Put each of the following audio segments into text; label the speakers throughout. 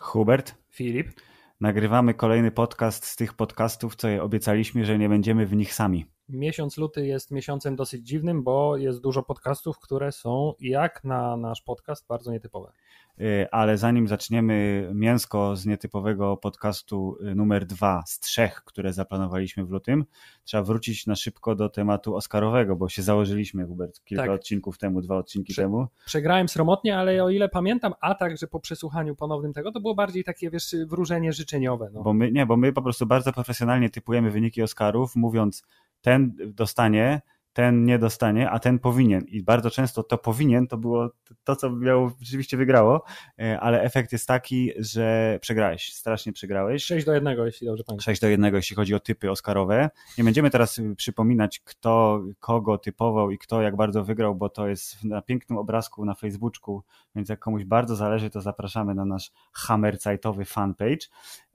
Speaker 1: Hubert. Filip. Nagrywamy kolejny podcast z tych podcastów, co je obiecaliśmy, że nie będziemy w nich sami.
Speaker 2: Miesiąc luty jest miesiącem dosyć dziwnym, bo jest dużo podcastów, które są jak na nasz podcast bardzo nietypowe.
Speaker 1: E, ale zanim zaczniemy mięsko z nietypowego podcastu e, numer dwa z trzech, które zaplanowaliśmy w lutym, trzeba wrócić na szybko do tematu Oscarowego, bo się założyliśmy, Hubert, kilka tak. odcinków temu, dwa odcinki Prze temu.
Speaker 2: Przegrałem sromotnie, ale o ile pamiętam, a także po przesłuchaniu ponownym tego, to było bardziej takie, wiesz, wróżenie życzeniowe. No.
Speaker 1: Bo my, nie, bo my po prostu bardzo profesjonalnie typujemy wyniki Oscarów, mówiąc ten dostanie, ten nie dostanie, a ten powinien. I bardzo często to powinien to było to, co miało, rzeczywiście wygrało, e, ale efekt jest taki, że przegrałeś, strasznie przegrałeś. 6 do 1, jeśli dobrze pamiętam. 6 do 1, jeśli chodzi o typy Oscarowe. Nie będziemy teraz y, przypominać, kto kogo typował i kto jak bardzo wygrał, bo to jest na pięknym obrazku na Facebooku, więc jak komuś bardzo zależy, to zapraszamy na nasz hammerzeitowy fanpage.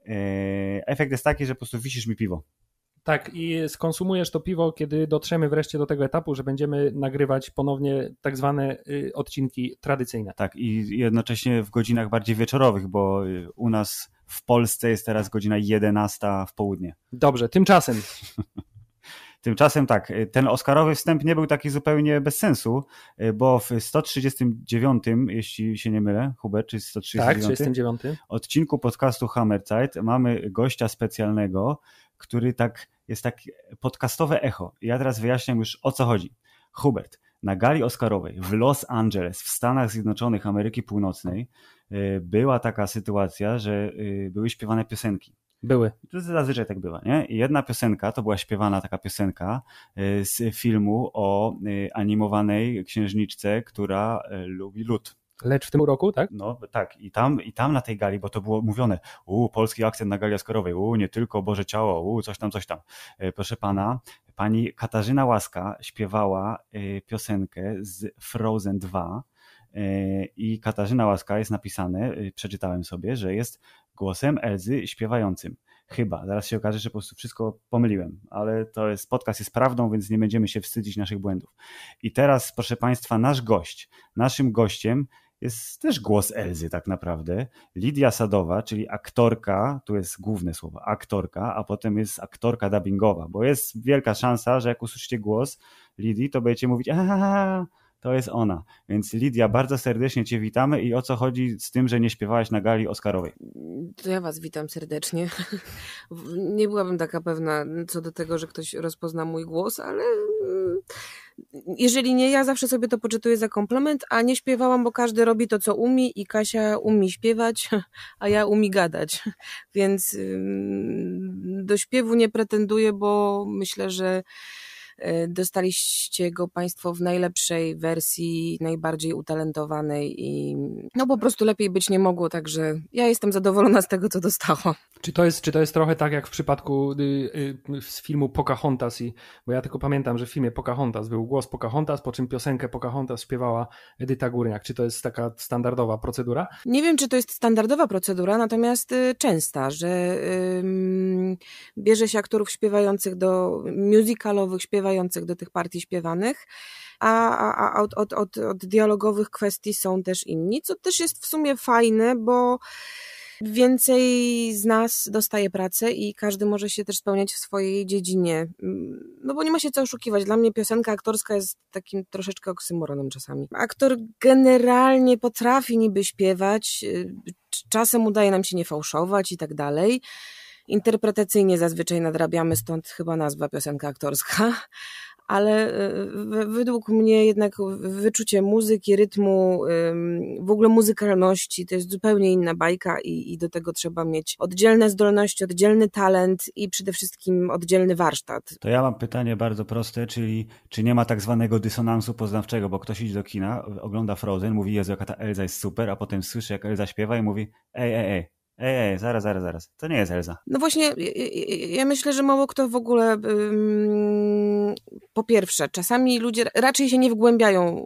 Speaker 1: E, efekt jest taki, że po prostu wisisz mi piwo
Speaker 2: tak, i skonsumujesz to piwo, kiedy dotrzemy wreszcie do tego etapu, że będziemy nagrywać ponownie tak zwane y, odcinki tradycyjne. Tak, i
Speaker 1: jednocześnie w godzinach bardziej wieczorowych, bo y, u nas w Polsce jest teraz godzina 11 w południe. Dobrze, tymczasem. Tymczasem tak, y, ten Oscarowy wstęp nie był taki zupełnie bez sensu, bo w 139, jeśli się nie mylę, Hubert, czy 139? Tak, 39. Odcinku podcastu Hammerzeit mamy gościa specjalnego, który tak jest takie podcastowe echo. Ja teraz wyjaśniam już o co chodzi. Hubert, na gali Oscarowej w Los Angeles w Stanach Zjednoczonych Ameryki Północnej y, była taka sytuacja, że y, były śpiewane piosenki. Były. To zazwyczaj tak bywa, nie? I jedna piosenka, to była śpiewana taka piosenka y, z filmu o animowanej księżniczce, która lubi lód. Lecz w tym roku, tak? No tak, i tam, i tam na tej gali, bo to było mówione, u, polski akcent na gali Oskarowej, u, nie tylko Boże Ciało, u, coś tam, coś tam. E, proszę pana, pani Katarzyna Łaska śpiewała e, piosenkę z Frozen 2 e, i Katarzyna Łaska jest napisane, przeczytałem sobie, że jest głosem Elzy śpiewającym. Chyba, zaraz się okaże, że po prostu wszystko pomyliłem, ale to jest podcast jest prawdą, więc nie będziemy się wstydzić naszych błędów. I teraz, proszę Państwa, nasz gość, naszym gościem jest też głos Elzy tak naprawdę. Lidia Sadowa, czyli aktorka, tu jest główne słowo, aktorka, a potem jest aktorka dubbingowa, bo jest wielka szansa, że jak usłyszycie głos Lidii, to będziecie mówić aaa, to jest ona. Więc Lidia, bardzo serdecznie Cię witamy i o co chodzi z tym, że nie śpiewałaś na gali Oscarowej?
Speaker 3: To ja Was witam serdecznie. Nie byłabym taka pewna co do tego, że ktoś rozpozna mój głos, ale mm, jeżeli nie, ja zawsze sobie to poczytuję za komplement, a nie śpiewałam, bo każdy robi to, co umie i Kasia umie śpiewać, a ja umie gadać. Więc mm, do śpiewu nie pretenduję, bo myślę, że E, dostaliście go Państwo w najlepszej wersji, najbardziej utalentowanej i no po prostu lepiej być nie mogło, także ja jestem zadowolona z tego, co dostałam. Czy to jest, czy to jest trochę tak
Speaker 2: jak w przypadku y, y, z filmu Pocahontas i, bo ja tylko pamiętam, że w filmie Pocahontas był głos Pocahontas, po czym piosenkę Pocahontas śpiewała Edyta Górniak. Czy to jest taka standardowa procedura?
Speaker 3: Nie wiem, czy to jest standardowa procedura, natomiast y, częsta, że y, bierze się aktorów śpiewających do musicalowych, śpiewających śpiewających do tych partii śpiewanych, a, a, a od, od, od, od dialogowych kwestii są też inni, co też jest w sumie fajne, bo więcej z nas dostaje pracę i każdy może się też spełniać w swojej dziedzinie. No bo nie ma się co oszukiwać. Dla mnie piosenka aktorska jest takim troszeczkę oksymoronem czasami. Aktor generalnie potrafi niby śpiewać, y, czasem udaje nam się nie fałszować i tak dalej, Interpretacyjnie zazwyczaj nadrabiamy, stąd chyba nazwa piosenka aktorska, ale y, y, według mnie jednak wyczucie muzyki, rytmu, w ogóle muzykalności to jest zupełnie inna bajka i, i do tego trzeba mieć oddzielne zdolności, oddzielny talent i przede wszystkim oddzielny warsztat.
Speaker 1: To ja mam pytanie bardzo proste, czyli czy nie ma tak zwanego dysonansu poznawczego, bo ktoś idzie do kina, ogląda Frozen, mówi Jezu jaka ta Elza jest super, a potem słyszy jak Elza śpiewa i mówi ej, ej, ej, Ej, ej, zaraz, zaraz, zaraz. To nie jest Elza.
Speaker 3: No właśnie, ja, ja myślę, że mało kto w ogóle. Ym, po pierwsze, czasami ludzie raczej się nie wgłębiają e,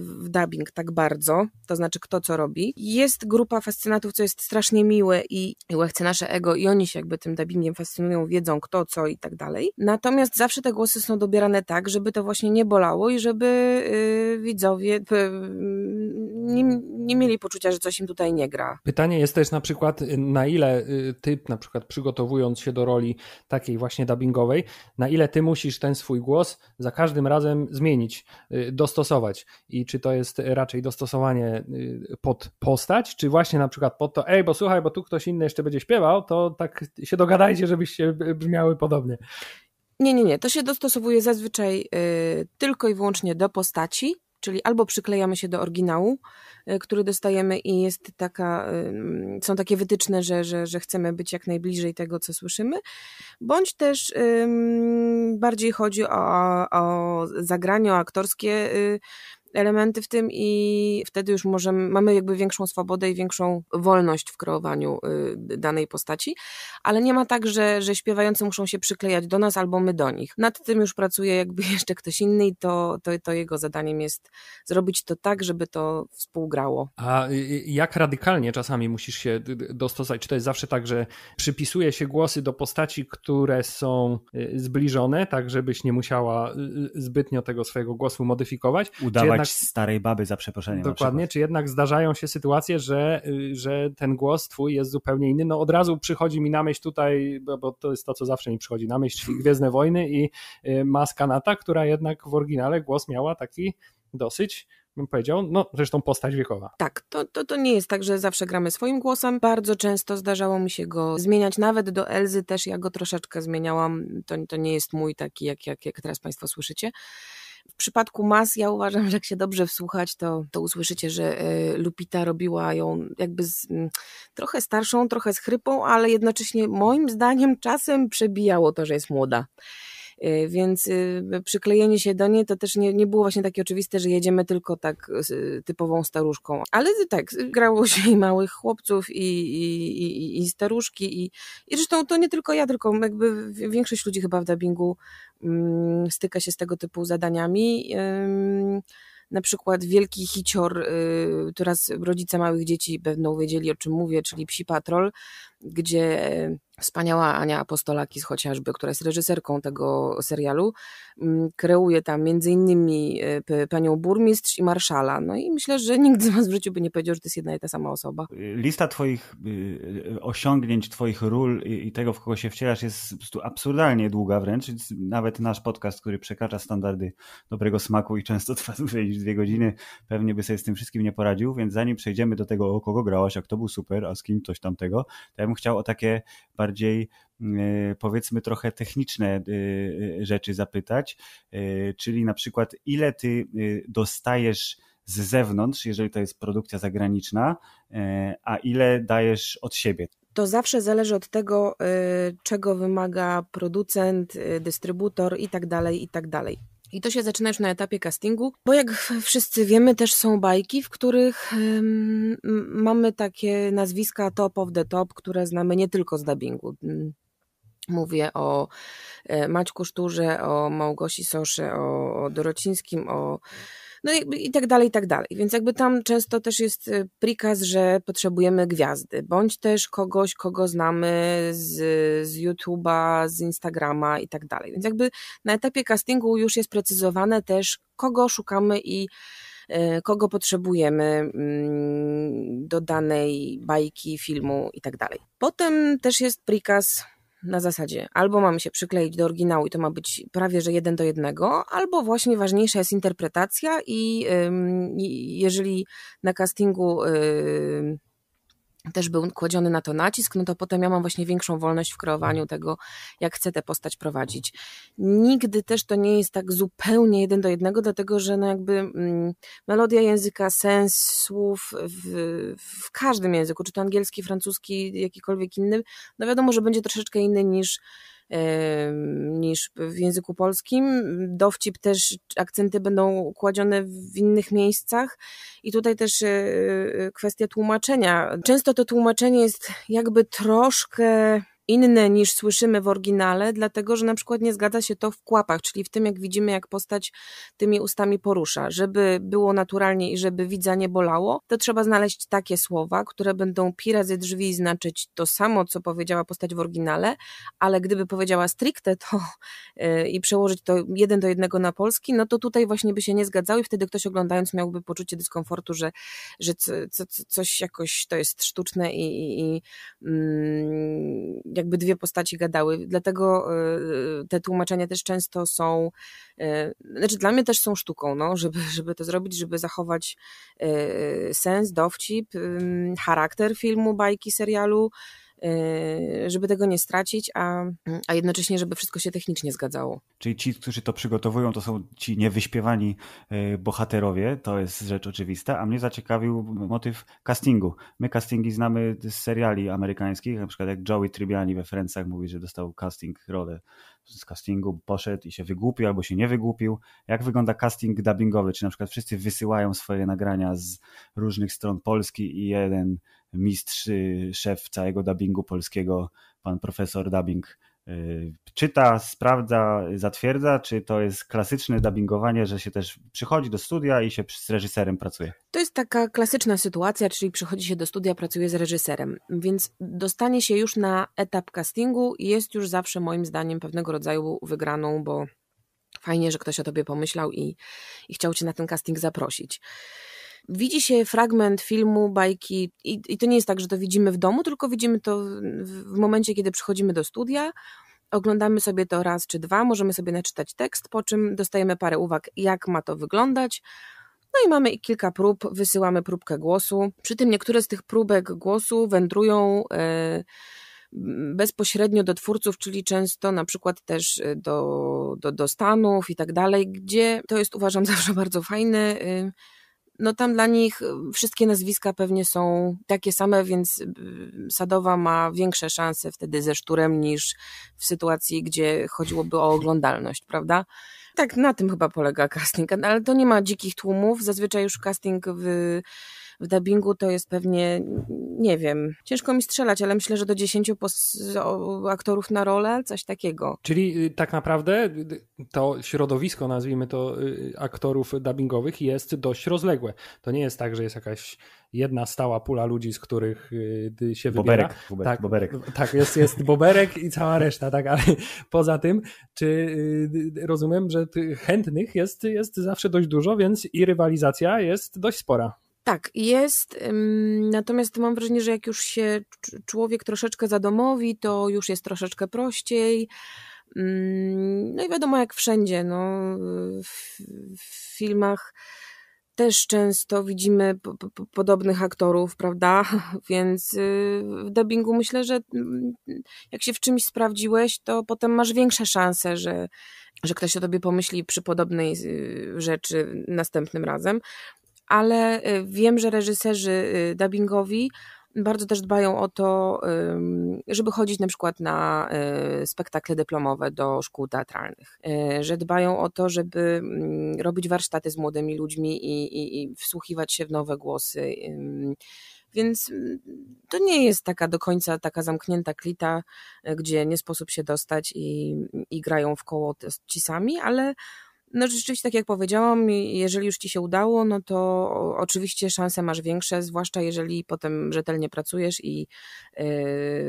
Speaker 3: w dubbing tak bardzo, to znaczy kto co robi. Jest grupa fascynatów, co jest strasznie miłe i łechce nasze ego, i oni się jakby tym dubbingiem fascynują, wiedzą kto co i tak dalej. Natomiast zawsze te głosy są dobierane tak, żeby to właśnie nie bolało i żeby yy, widzowie yy, nie, nie mieli poczucia, że coś im tutaj nie gra.
Speaker 2: Pytanie jest też na przykład przykład, na ile y, typ, na przykład przygotowując się do roli takiej właśnie dubbingowej, na ile ty musisz ten swój głos za każdym razem zmienić, y, dostosować i czy to jest raczej dostosowanie y, pod postać, czy właśnie na przykład pod to, ej, bo słuchaj, bo tu ktoś inny jeszcze będzie śpiewał, to tak się dogadajcie, żebyście brzmiały podobnie.
Speaker 3: Nie, nie, nie. To się dostosowuje zazwyczaj y, tylko i wyłącznie do postaci Czyli albo przyklejamy się do oryginału, e, który dostajemy i jest taka, są takie wytyczne, że, że, że chcemy być jak najbliżej tego, co słyszymy, bądź też bardziej chodzi o, o zagranie, o aktorskie y, elementy w tym i wtedy już możemy, mamy jakby większą swobodę i większą wolność w kreowaniu y, danej postaci, ale nie ma tak, że, że śpiewający muszą się przyklejać do nas albo my do nich. Nad tym już pracuje jakby jeszcze ktoś inny i to, to, to jego zadaniem jest zrobić to tak, żeby to współgrało.
Speaker 2: A y, y, jak radykalnie czasami musisz się dostosować? Czy to jest zawsze tak, że przypisuje się głosy do postaci, które są zbliżone, tak żebyś nie musiała zbytnio tego swojego głosu modyfikować? Udawać jednak, starej baby za przeproszeniem. Dokładnie, czy jednak zdarzają się sytuacje, że, y, że ten głos twój jest zupełnie inny. No od razu przychodzi mi na myśl tutaj, bo to jest to, co zawsze mi przychodzi na myśl, Gwiezdne Wojny i y, Maska Nata, która jednak w oryginale głos miała taki dosyć bym powiedział, no zresztą postać wiekowa. Tak,
Speaker 3: to, to, to nie jest tak, że zawsze gramy swoim głosem. Bardzo często zdarzało mi się go zmieniać, nawet do Elzy też ja go troszeczkę zmieniałam. To, to nie jest mój taki, jak, jak, jak teraz Państwo słyszycie. W przypadku Mas ja uważam, że jak się dobrze wsłuchać, to, to usłyszycie, że e, Lupita robiła ją jakby z, mm, trochę starszą, trochę z chrypą, ale jednocześnie moim zdaniem czasem przebijało to, że jest młoda. Y, więc y, przyklejenie się do niej to też nie, nie było właśnie takie oczywiste, że jedziemy tylko tak typową staruszką. Ale tak, grało się i małych chłopców, i, i, i, i staruszki. I, I zresztą to nie tylko ja, tylko jakby większość ludzi chyba w dubbingu mm, styka się z tego typu zadaniami. na przykład wielki hicior, y, teraz rodzice małych dzieci będą wiedzieli o czym mówię, czyli Psi Patrol, gdzie e, wspaniała Ania Apostolakis chociażby, która jest reżyserką tego serialu, mm, kreuje tam między innymi e, panią burmistrz i marszala. No i myślę, że nikt z was w życiu by nie powiedział, że to jest jedna i ta sama osoba.
Speaker 1: Lista twoich e, osiągnięć, twoich ról i tego, w kogo się wcielasz jest po prostu absurdalnie długa wręcz. Nawet nasz podcast, który przekracza standardy dobrego smaku i często trwa dłużej niż dwie godziny, pewnie by sobie z tym wszystkim nie poradził, więc zanim przejdziemy do tego, o kogo grałaś, a kto był super, a z kim coś tamtego, to ja bym chciał o takie bardziej e, powiedzmy trochę techniczne e, e, rzeczy zapytać, czyli na przykład ile ty dostajesz z zewnątrz, jeżeli to jest produkcja zagraniczna, a ile dajesz od siebie?
Speaker 3: To zawsze zależy od tego, czego wymaga producent, dystrybutor i tak dalej, i tak dalej. I to się zaczyna już na etapie castingu, bo jak wszyscy wiemy, też są bajki, w których mamy takie nazwiska top of the top, które znamy nie tylko z dubbingu. Mówię o e, Maćku Szturze, o Małgosi Sosze, o, o Dorocińskim, o no i, i tak dalej, i tak dalej. Więc jakby tam często też jest y, prikaz, że potrzebujemy gwiazdy, bądź też kogoś, kogo znamy z, z YouTube'a, z Instagrama i tak dalej. Więc jakby na etapie castingu już jest precyzowane też, kogo szukamy i y, kogo potrzebujemy mm, do danej bajki, filmu i tak dalej. Potem też jest prikaz na zasadzie albo mamy się przykleić do oryginału i to ma być prawie że jeden do jednego, albo właśnie ważniejsza jest interpretacja i, i jeżeli na castingu też był kładziony na to nacisk, no to potem ja mam właśnie większą wolność w kreowaniu tego, jak chcę tę postać prowadzić. Nigdy też to nie jest tak zupełnie jeden do jednego, dlatego że no jakby mm, melodia języka, sens słów w, w, każdym języku, czy to angielski, francuski, jakikolwiek inny, no wiadomo, że będzie troszeczkę inny niż niż w języku polskim. Dowcip też, akcenty będą kładzione w innych miejscach i tutaj też e, e, kwestia tłumaczenia. Często to tłumaczenie jest jakby troszkę inne niż słyszymy w oryginale, dlatego że na przykład nie zgadza się to w kłapach, czyli w tym, jak widzimy, jak postać tymi ustami porusza. Żeby było naturalnie i żeby widza nie bolało, to trzeba znaleźć takie słowa, które będą pi razy drzwi znaczyć to samo, co powiedziała postać w oryginale, ale gdyby powiedziała stricte to yy, i przełożyć to jeden do jednego na polski, no to tutaj właśnie by się nie zgadzały i wtedy ktoś oglądając miałby poczucie dyskomfortu, że, że co, co, coś jakoś to jest sztuczne i, i, i mm, jakby dwie postaci gadały, dlatego e, e, te tłumaczenia też często są, e, znaczy dla mnie też są sztuką, no, żeby, żeby to zrobić, żeby zachować sens, dowcip, charakter filmu, bajki, serialu, Y, żeby tego nie stracić, a, a jednocześnie, żeby wszystko się technicznie zgadzało.
Speaker 1: Czyli ci, którzy to przygotowują, to są ci niewyśpiewani y, bohaterowie, to jest rzecz oczywista, a mnie zaciekawił motyw castingu. My castingi znamy z seriali amerykańskich, na przykład jak Joey Tribbiani we Francach mówi, że dostał casting rolę z castingu poszedł i się wygłupił albo się nie wygłupił. Jak wygląda casting dubbingowy? Czy na przykład wszyscy wysyłają swoje nagrania z różnych stron Polski i jeden mistrz, y, szef całego dubbingu polskiego, pan profesor dubbing y, czyta, sprawdza, zatwierdza, czy to jest klasyczne dubbingowanie, że się też przychodzi do studia i się z reżyserem pracuje?
Speaker 3: To jest taka klasyczna sytuacja, czyli przychodzi się do studia, pracuje z reżyserem, więc dostanie się już na etap castingu jest już zawsze moim zdaniem pewnego rodzaju wygraną, bo fajnie, że ktoś o tobie pomyślał i, i chciał cię na ten casting zaprosić widzi się fragment filmu, bajki i, i to nie jest tak, że to widzimy w domu, tylko widzimy to w momencie, kiedy przychodzimy do studia, oglądamy sobie to raz czy dwa, możemy sobie naczytać tekst, po czym dostajemy parę uwag, jak ma to wyglądać. No i mamy kilka prób, wysyłamy próbkę głosu. Przy tym niektóre z tych próbek głosu wędrują e, bezpośrednio do twórców, czyli często na przykład też e, do, do, do Stanów i tak dalej, gdzie to jest uważam zawsze bardzo fajne y, no tam dla nich y, wszystkie nazwiska pewnie są takie same, więc y, Sadowa ma większe szanse wtedy ze Szturem niż w sytuacji, gdzie chodziłoby o oglądalność, prawda? Tak, na tym chyba polega casting, ale to nie ma dzikich tłumów. Zazwyczaj już casting w w dubbingu to jest pewnie, nie wiem, ciężko mi strzelać, ale myślę, że do 10 aktorów na rolę, coś takiego.
Speaker 2: Czyli y, tak naprawdę y, y, to środowisko, nazwijmy to, aktorów dubbingowych jest dość rozległe. To nie jest tak, że jest jakaś jedna stała pula ludzi, z których się wybiera. Boberek, Boberek, tak, Boberek. tak jest, jest Boberek i cała reszta, tak, ale poza tym, czy rozumiem, że chętnych jest, jest zawsze dość dużo, więc i rywalizacja jest dość spora.
Speaker 3: Tak, jest. Natomiast mam wrażenie, że jak już się człowiek troszeczkę zadomowi, to już jest troszeczkę prościej. Mm, no i wiadomo, jak wszędzie, no, w, w filmach też często widzimy podobnych aktorów, prawda? Więc y, w dubbingu myślę, że mm, jak się w czymś sprawdziłeś, to potem masz większe szanse, że, że ktoś o tobie pomyśli przy podobnej y, rzeczy następnym razem ale y, wiem, że reżyserzy y, dubbingowi bardzo też dbają o to, żeby chodzić na przykład na y, spektakle dyplomowe do szkół teatralnych, że dbają o to, żeby mm, robić warsztaty z młodymi ludźmi i, i, i wsłuchiwać się w nowe głosy. Więc mm, to nie jest taka do końca taka zamknięta klita, gdzie nie sposób się dostać i, i grają w koło ci sami, ale no rzeczywiście, tak jak powiedziałam, jeżeli już ci się udało, no to oczywiście szanse masz większe, zwłaszcza jeżeli potem rzetelnie pracujesz i yy,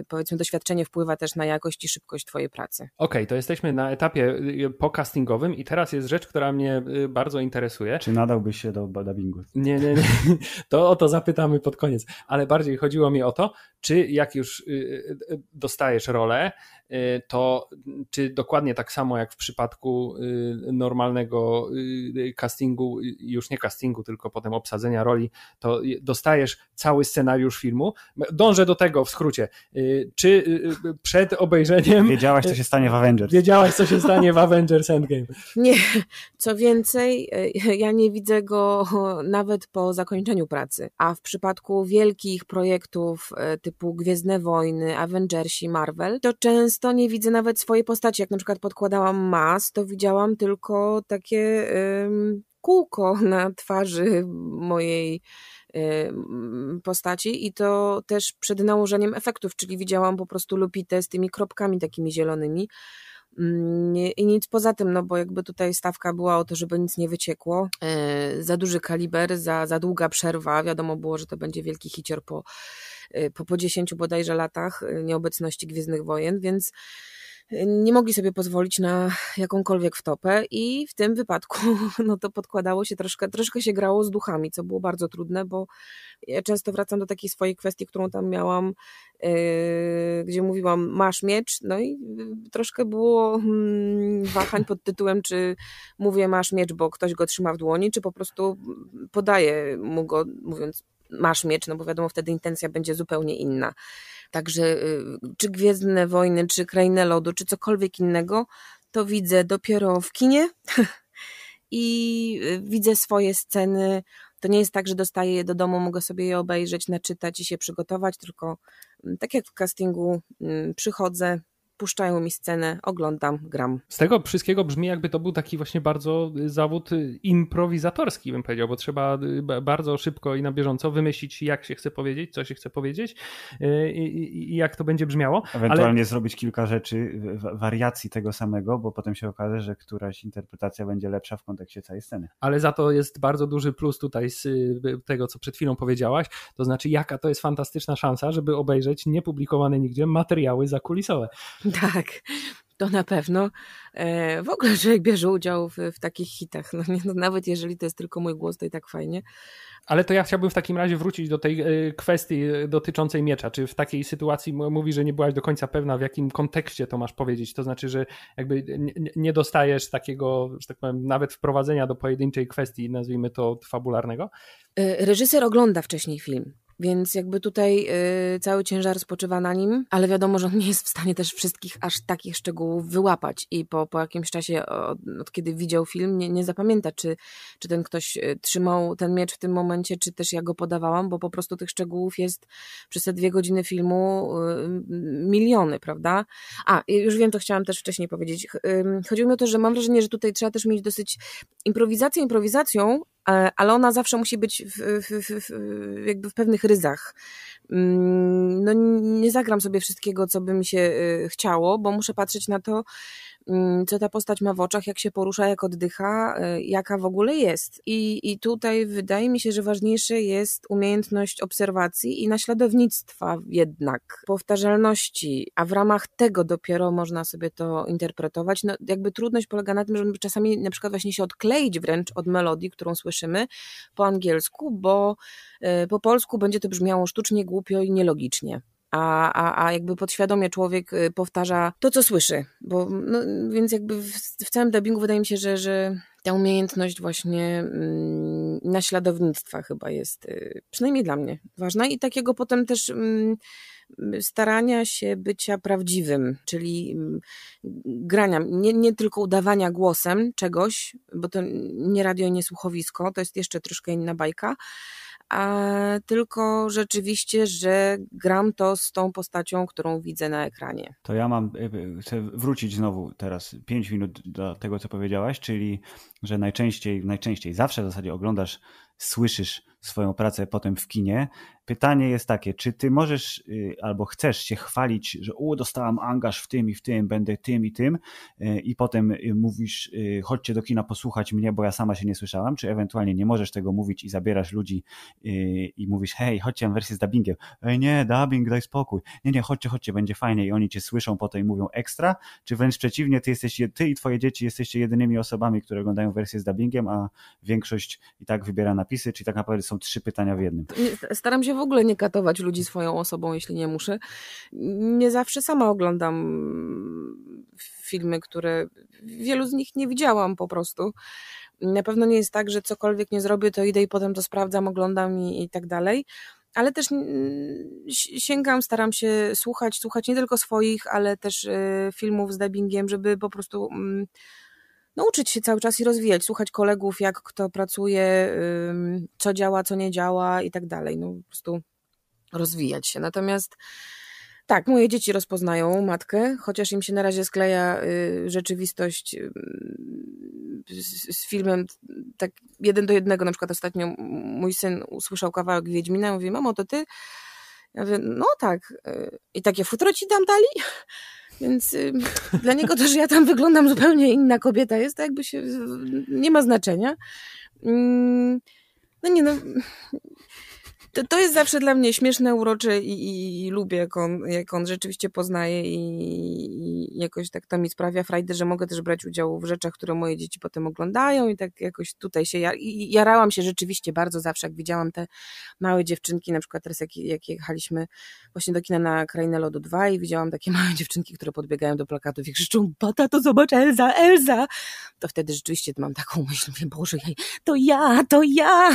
Speaker 3: powiedzmy doświadczenie wpływa też na jakość i szybkość twojej pracy. Okej,
Speaker 2: okay, to jesteśmy na etapie e, pokastingowym i teraz jest rzecz, która mnie e, bardzo interesuje. Czy
Speaker 1: nadałbyś się do dubbingu?
Speaker 2: Nie, nie, nie. To o to zapytamy pod koniec, ale bardziej chodziło mi o to, czy jak już dostajesz rolę, Y, to czy dokładnie tak samo jak w przypadku y, normalnego y, castingu, już nie castingu, tylko potem obsadzenia roli, to dostajesz cały scenariusz filmu. Dążę do tego w skrócie. Czy przed obejrzeniem. Wiedziałaś, co się stanie w Avengers. Wiedziałaś, co się stanie w Avengers Endgame.
Speaker 3: Nie, co więcej, ja nie widzę go nawet po zakończeniu pracy. A w przypadku wielkich projektów typu Gwiezdne Wojny, Avengersi, Marvel, to często często nie widzę nawet swojej postaci. Jak na przykład podkładałam mas, to widziałam tylko takie ym, kółko na twarzy mojej postaci i to też przed nałożeniem efektów, czyli widziałam po prostu lupitę z tymi kropkami takimi zielonymi mm, i nic poza tym, no bo jakby tutaj stawka była o to, żeby nic nie wyciekło. Yy, za duży kaliber, za, za długa przerwa. Wiadomo było, że to będzie wielki hicior po Y, po, po 10 bodajże latach y, nieobecności Gwiezdnych Wojen, więc y, nie mogli sobie pozwolić na jakąkolwiek wtopę i w tym wypadku no to podkładało się troszkę, troszkę się grało z duchami, co było bardzo trudne, bo ja często wracam do takiej swojej kwestii, którą tam miałam, yy, gdzie mówiłam masz miecz, no i troszkę było mm, wahań pod tytułem, czy mówię masz miecz, bo ktoś go trzyma w dłoni, czy po prostu mm, podaję mu go mówiąc masz mieć, no bo wiadomo, wtedy intencja będzie zupełnie inna. Także y, czy Gwiezdne Wojny, czy Krainę Lodu, czy cokolwiek innego, to widzę dopiero w kinie i y, widzę swoje sceny. To nie jest tak, że dostaję je do domu, mogę sobie je obejrzeć, naczytać i się przygotować, tylko mm, tak jak w castingu mm, przychodzę, puszczają mi scenę, oglądam,
Speaker 2: gram. Z tego wszystkiego brzmi jakby to był taki właśnie bardzo y, zawód y, improwizatorski bym powiedział, bo trzeba y, bardzo szybko i na bieżąco wymyślić jak się chce powiedzieć, co się chce powiedzieć i jak to będzie brzmiało. Ewentualnie ale...
Speaker 1: zrobić kilka rzeczy, wariacji tego samego, bo potem się okaże, że któraś interpretacja będzie lepsza w kontekście całej sceny.
Speaker 2: Ale za to jest bardzo duży plus tutaj z tego, co przed chwilą powiedziałaś, to znaczy jaka to jest fantastyczna szansa, żeby obejrzeć niepublikowane nigdzie materiały zakulisowe Tak,
Speaker 3: to na pewno. E, w ogóle człowiek bierze udział w, w takich hitach, no, nie, no, nawet jeżeli to jest tylko mój głos, to i tak fajnie. Ale to ja chciałbym w takim razie wrócić do tej e, kwestii
Speaker 2: e, dotyczącej miecza. Czy w takiej sytuacji mówi, że nie byłaś do końca pewna, w jakim kontekście to masz powiedzieć? To znaczy, że jakby nie dostajesz takiego, że tak powiem, nawet wprowadzenia do pojedynczej kwestii, nazwijmy to fabularnego?
Speaker 3: Reżyser ogląda wcześniej film więc jakby tutaj y, cały ciężar spoczywa na nim, ale wiadomo, że on nie jest w stanie też wszystkich aż takich szczegółów wyłapać i po, po jakimś czasie, od, od kiedy widział film, nie, nie zapamięta, czy, czy ten ktoś y, trzymał ten miecz w tym momencie, czy też ja go podawałam, bo po prostu tych szczegółów jest przez te dwie godziny filmu y, miliony, prawda? A, już wiem, to chciałam też wcześniej powiedzieć. chodziło mi o to, że mam wrażenie, że tutaj trzeba też mieć dosyć improwizację improwizacją, E, ale ona zawsze musi być w, w, w, jakby w pewnych ryzach. Mm, no nie zagram sobie wszystkiego, co by mi się e, chciało, bo muszę patrzeć na to, Mm, co ta postać ma w oczach, jak się porusza, jak oddycha, y, jaka w ogóle jest. I, i tutaj wydaje mi się, że ważniejsze jest umiejętność obserwacji i naśladownictwa jednak, powtarzalności, a w ramach tego dopiero można sobie to interpretować. No, jakby trudność polega na tym, żeby czasami na przykład właśnie się odkleić wręcz od melodii, którą słyszymy po angielsku, bo y, po polsku będzie to brzmiało sztucznie, głupio i nielogicznie a, a, a jakby podświadomie człowiek y, powtarza to, co słyszy. Bo, no, więc jakby w, w całym dubbingu wydaje mi się, że, że ta umiejętność właśnie mm, naśladownictwa chyba jest, y, przynajmniej dla mnie, ważna i takiego potem też mm, starania się bycia prawdziwym, czyli mm, grania, nie, nie tylko udawania głosem czegoś, bo to nie radio i nie słuchowisko, to jest jeszcze troszkę inna bajka, a tylko rzeczywiście, że gram to z tą postacią, którą widzę na ekranie.
Speaker 1: To ja mam, e, e, chcę wrócić znowu teraz 5 minut do tego, co powiedziałaś, czyli, że najczęściej, najczęściej, zawsze w zasadzie oglądasz słyszysz swoją pracę potem w kinie. Pytanie jest takie, czy ty możesz y, albo chcesz się chwalić, że u, dostałam angaż w tym i w tym, będę tym i tym y, i potem y, mówisz, chodźcie do kina posłuchać mnie, bo ja sama się nie słyszałam, czy ewentualnie nie możesz tego mówić i zabierasz ludzi i mówisz, hej, chodźcie na wersję z dubbingiem. Ej, nie, dubbing, daj spokój. Nie, nie, chodźcie, chodźcie, będzie fajnie i oni cię słyszą potem i mówią ekstra, czy wręcz przeciwnie, ty jesteś, ty i twoje dzieci jesteście jedynymi osobami, które oglądają wersję z dubbingiem, a większość i tak wybiera napis napisy, czyli tak naprawdę są trzy pytania w jednym.
Speaker 3: Staram się w ogóle nie katować ludzi swoją osobą, jeśli nie muszę. Nie zawsze sama oglądam filmy, które wielu z nich nie widziałam po prostu. Na pewno nie jest tak, że cokolwiek nie zrobię, to idę i potem to sprawdzam, oglądam i, i tak dalej ale też sięgam, staram się słuchać, słuchać nie tylko swoich, ale też y, filmów z dubbingiem, żeby po prostu mm, no, uczyć się cały czas i rozwijać, słuchać kolegów, jak kto pracuje, co działa, co nie działa i tak dalej. No, po prostu rozwijać się. Natomiast tak, moje dzieci rozpoznają matkę, chociaż im się na razie skleja y, rzeczywistość z, filmem tak jeden do jednego. Na przykład ostatnio mój syn usłyszał kawałek Wiedźmina i mówi, mamo, to ty? Ja mówię, no tak. Y, I takie futro ci dam dali? Więc y, dla niego to, że ja tam wyglądam zupełnie inna kobieta jest, to jakby się nie ma znaczenia. Y, no nie no, to, to jest zawsze dla mnie śmieszne, urocze i, i, i lubię, jak on, jak on rzeczywiście poznaje i, i, jakoś tak to mi sprawia frajdę, że mogę też brać udział w rzeczach, które moje dzieci potem oglądają i tak jakoś tutaj się, ja, i jarałam się rzeczywiście bardzo zawsze, jak widziałam te małe dziewczynki, na przykład teraz jak, jak jechaliśmy właśnie do kina na Krainę Lodu 2 i widziałam takie małe dziewczynki, które podbiegają do plakatów i krzyczą, bata to zobacz Elza, Elza! To wtedy rzeczywiście mam taką myśl, mówię, Boże, to ja, to ja!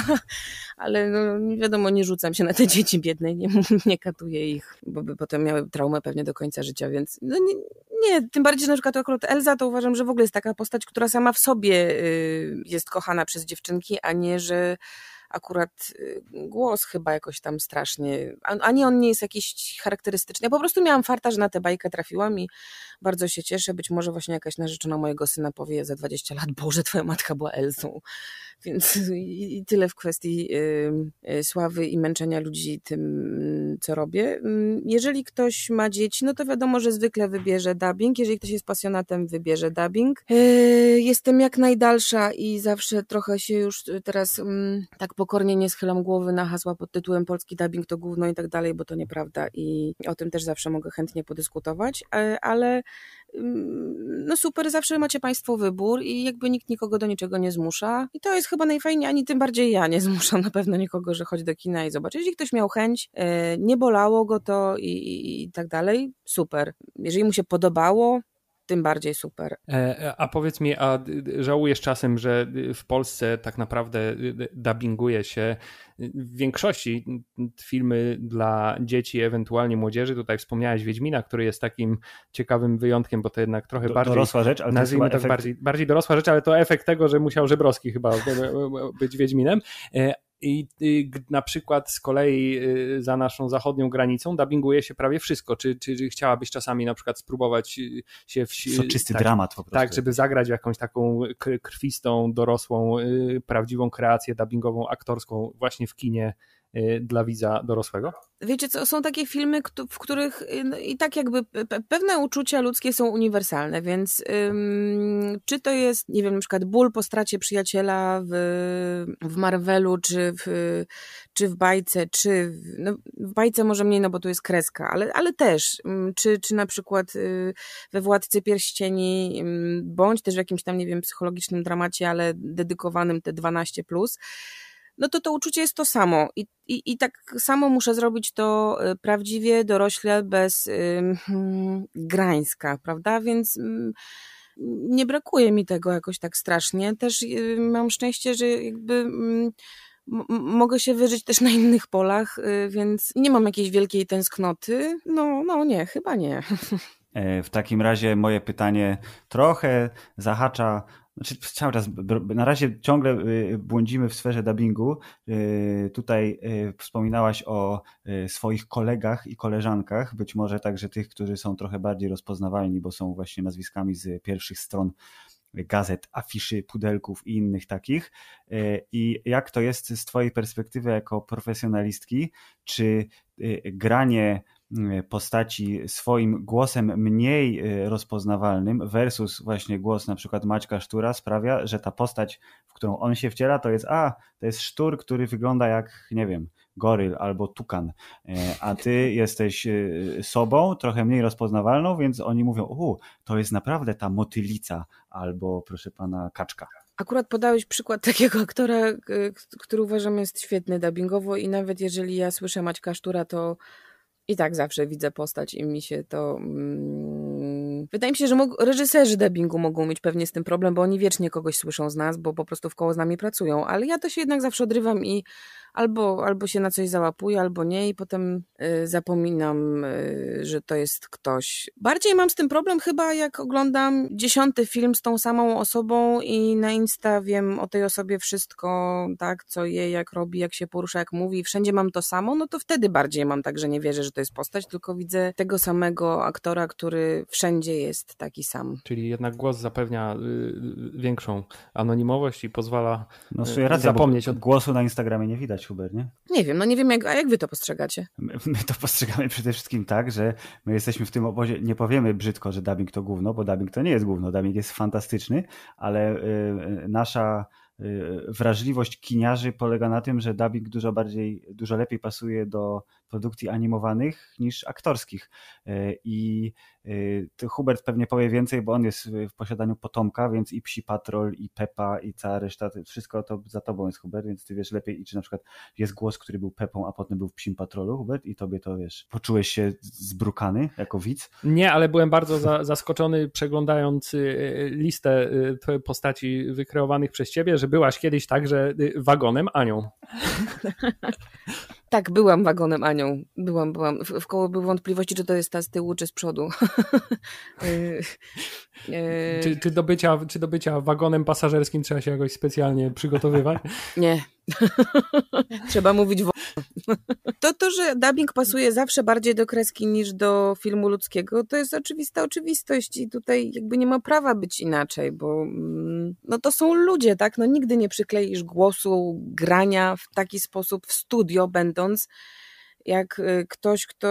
Speaker 3: Ale no, wiadomo, nie rzucam się na te dzieci biedne, nie, nie katuję ich, bo by potem miały traumę pewnie do końca życia, więc no nie, nie, tym bardziej, że na przykład akurat Elza to uważam, że w ogóle jest taka postać, która sama w sobie y, jest kochana przez dziewczynki, a nie, że akurat y, głos chyba jakoś tam strasznie, ani on nie jest jakiś charakterystyczny. Ja po prostu miałam farta, że na tę bajkę trafiłam i bardzo się cieszę. Być może właśnie jakaś narzeczona mojego syna powie za 20 lat, Boże, twoja matka była Elsą. Więc i, i tyle w kwestii y, y, sławy i męczenia ludzi tym, co robię. Mm, jeżeli ktoś ma dzieci, no to wiadomo, że zwykle wybierze dubbing. Jeżeli ktoś jest pasjonatem, wybierze dubbing. Y, jestem jak najdalsza i zawsze trochę się już teraz mm, tak pokornie nie schylam głowy na hasła pod tytułem polski dubbing to gówno i tak dalej, bo to nieprawda i o tym też zawsze mogę chętnie podyskutować, e, ale mm, no super, zawsze macie Państwo wybór i jakby nikt nikogo do niczego nie zmusza i to jest chyba najfajniej, ani tym bardziej ja nie zmuszam na pewno nikogo, że chodzi do kina i zobaczy. Jeśli ktoś miał chęć, e, nie bolało go to i, i, i tak dalej, super. Jeżeli mu się podobało, tym bardziej super.
Speaker 2: E, e, a powiedz mi, a żałujesz czasem, że y, w Polsce tak naprawdę y, dubbinguje się y, w większości filmy dla dzieci, ewentualnie młodzieży. Tutaj wspomniałeś Wiedźmina, który jest takim ciekawym wyjątkiem, bo to jednak trochę Do, bardziej... Dorosła rzecz, ale nazwijmy to tak efekt... bardziej, bardziej dorosła rzecz, ale to efekt tego, że musiał Żebrowski chyba e, być Wiedźminem. I y, na przykład z kolei y, za naszą zachodnią granicą dubbinguje się prawie wszystko. Czy, czy, czy chciałabyś czasami na przykład spróbować y, się w. To czysty tak, dramat po tak, prostu. Tak, żeby zagrać w jakąś taką krwistą, dorosłą, prawdziwą kreację dubbingową, aktorską właśnie w kinie Y, dla widza dorosłego?
Speaker 3: Wiecie co, są takie filmy, w których no i tak jakby pewne uczucia ludzkie są uniwersalne, więc ym, czy to jest, nie wiem, na przykład ból po stracie przyjaciela w, w Marvelu, czy w, czy w bajce, czy w, no, w bajce może mniej, no bo tu jest kreska, ale, ale też, ym, czy, czy na przykład y, we Władcy Pierścieni, ym, bądź też w jakimś tam, nie wiem, psychologicznym dramacie, ale dedykowanym te 12+, plus, no to to uczucie jest to samo. I, i, i tak samo muszę zrobić to y, prawdziwie dorośle, bez yy, grańska, prawda? Więc. Yy, nie brakuje mi tego jakoś tak strasznie. Też yy, mam szczęście, że jakby mm, mogę się wyżyć też na innych polach, y, więc nie mam jakiejś wielkiej tęsknoty. No, no nie, chyba nie.
Speaker 1: E, w takim razie moje pytanie trochę zahacza znaczy, cały czas, na razie ciągle y, błądzimy w sferze dubbingu. Y, tutaj y, wspominałaś o swoich kolegach i koleżankach, być może także tych, którzy są trochę bardziej rozpoznawalni, bo są właśnie nazwiskami z pierwszych stron gazet, afiszy, pudelków i innych takich. I jak to jest z Twojej perspektywy jako profesjonalistki? Czy granie E, postaci swoim głosem mniej e, rozpoznawalnym versus właśnie głos na przykład Maćka Sztura sprawia, że ta postać, w którą on się wciela, to jest a, to jest Sztur, który wygląda jak, nie wiem, goryl albo tukan, e, a ty jesteś sobą, trochę mniej rozpoznawalną, więc oni mówią, u, to jest naprawdę ta motylica albo proszę pana kaczka.
Speaker 3: Akurat podałeś przykład takiego aktora, który uważam jest świetny dubbingowo i nawet jeżeli ja słyszę Maćka Sztura, to i tak zawsze widzę postać i mi się to. Mm, wydaje mi się, że mog- reżyserzy dubbingu mogą mieć pewnie z tym problem, bo oni wiecznie kogoś słyszą z nas, bo po prostu w koło z nami pracują, ale ja to się jednak zawsze odrywam i albo, albo się na coś załapuję, albo nie, i potem y, zapominam, y, że to jest ktoś. Bardziej mam z tym problem chyba, jak oglądam dziesiąty film z tą samą osobą i na Insta wiem o tej osobie wszystko, tak, co je, jak robi, jak się porusza, jak mówi, wszędzie mam to samo, no to wtedy bardziej mam tak, że nie wierzę, że to jest postać, tylko widzę tego samego aktora, który wszędzie jest taki sam.
Speaker 2: Czyli jednak głos zapewnia y, większą anonimowość i pozwala no, zapomnieć
Speaker 1: od głosu na Instagramie nie widać nie?
Speaker 3: Nie wiem, no nie wiem, jak, a jak wy to postrzegacie?
Speaker 2: My,
Speaker 1: my, to postrzegamy przede wszystkim tak, że my jesteśmy w tym obozie, nie powiemy brzydko, że dubbing to gówno, bo dubbing to nie jest gówno, dubbing jest fantastyczny, ale y, nasza y, wrażliwość kiniarzy polega na tym, że dubbing dużo bardziej, dużo lepiej pasuje do produkcji animowanych niż aktorskich. E, I e, Hubert pewnie powie więcej, bo on jest w posiadaniu potomka, więc i Psi Patrol, i Pepa, i cała reszta, wszystko to za tobą jest Hubert, więc ty wiesz lepiej, i czy na przykład jest głos, który był Pepą, a potem był w Psim Patrolu, Hubert, i tobie to wiesz. Poczułeś się zbrukany jako widz?
Speaker 2: Nie, ale byłem bardzo za, zaskoczony przeglądając y, y, listę y, postaci wykreowanych przez ciebie, że byłaś kiedyś także wagonem Anią.
Speaker 3: Tak, byłam wagonem Anią. Byłam, byłam. W, w koło były wątpliwości, czy to jest ta z tyłu, czy z przodu. Y, y, czy,
Speaker 2: czy, do bycia, czy do bycia wagonem pasażerskim trzeba się jakoś specjalnie przygotowywać?
Speaker 3: nie, Trzeba mówić w. to to, że dubbing pasuje zawsze bardziej do kreski niż do filmu ludzkiego, to jest oczywista oczywistość i tutaj jakby nie ma prawa być inaczej, bo mm, no to są ludzie, tak? No nigdy nie przykleisz głosu, grania w taki sposób w studio będąc, jak y, ktoś, kto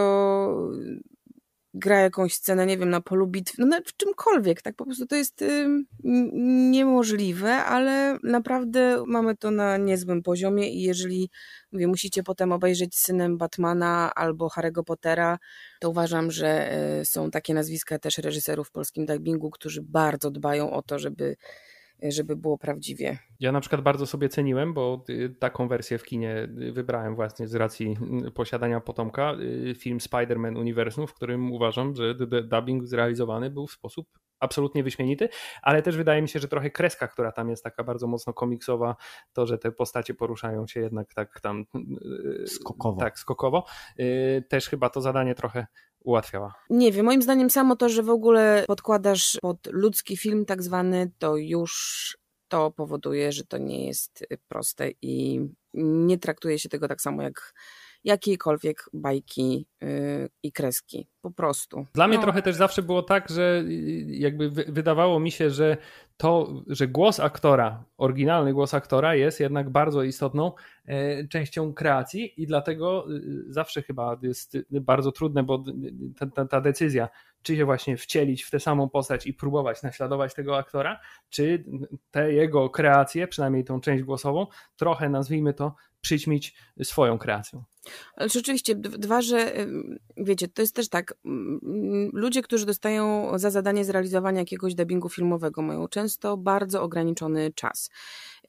Speaker 3: gra jakąś scenę, nie wiem, na polu bitwy, no na, w czymkolwiek, tak po prostu to jest y, niemożliwe, ale naprawdę mamy to na niezłym poziomie i jeżeli, mówię, musicie potem obejrzeć synem Batmana albo Harry'ego Pottera, to uważam, że y, są takie nazwiska też reżyserów w polskim dubbingu, którzy bardzo dbają o to, żeby Y, żeby było prawdziwie.
Speaker 2: Ja na przykład bardzo sobie ceniłem, bo y, taką wersję w kinie y, wybrałem właśnie z racji posiadania potomka, film Spider-Man Universum, w którym uważam, że dubbing zrealizowany był w sposób absolutnie wyśmienity, ale też wydaje mi się, że trochę kreska, która tam jest taka bardzo mocno komiksowa, to, że te postacie poruszają się jednak tak tam skokowo. Tak, skokowo. Też chyba to zadanie trochę ułatwiała?
Speaker 3: Nie wiem, moim zdaniem samo to, że w ogóle podkładasz pod ludzki film tak zwany, to już to powoduje, że to nie jest y, proste i nie traktuje się tego tak samo jak jakiejkolwiek bajki y, i kreski. Po prostu. Dla no. mnie trochę
Speaker 2: też zawsze było tak, że y, y, jakby wydawało mi się, że to, że głos aktora, oryginalny głos aktora jest jednak bardzo istotną e, częścią kreacji i dlatego zawsze chyba jest bardzo trudne, bo ta, ta, ta decyzja, czy się właśnie wcielić w tę samą postać i próbować naśladować tego aktora, czy te jego kreacje, przynajmniej tą część głosową, trochę nazwijmy to, przyćmić swoją kreacją.
Speaker 3: Ale rzeczywiście, dwa, że wiecie, to jest też tak, ludzie, którzy dostają za zadanie zrealizowania jakiegoś dubbingu filmowego, mają często bardzo ograniczony czas.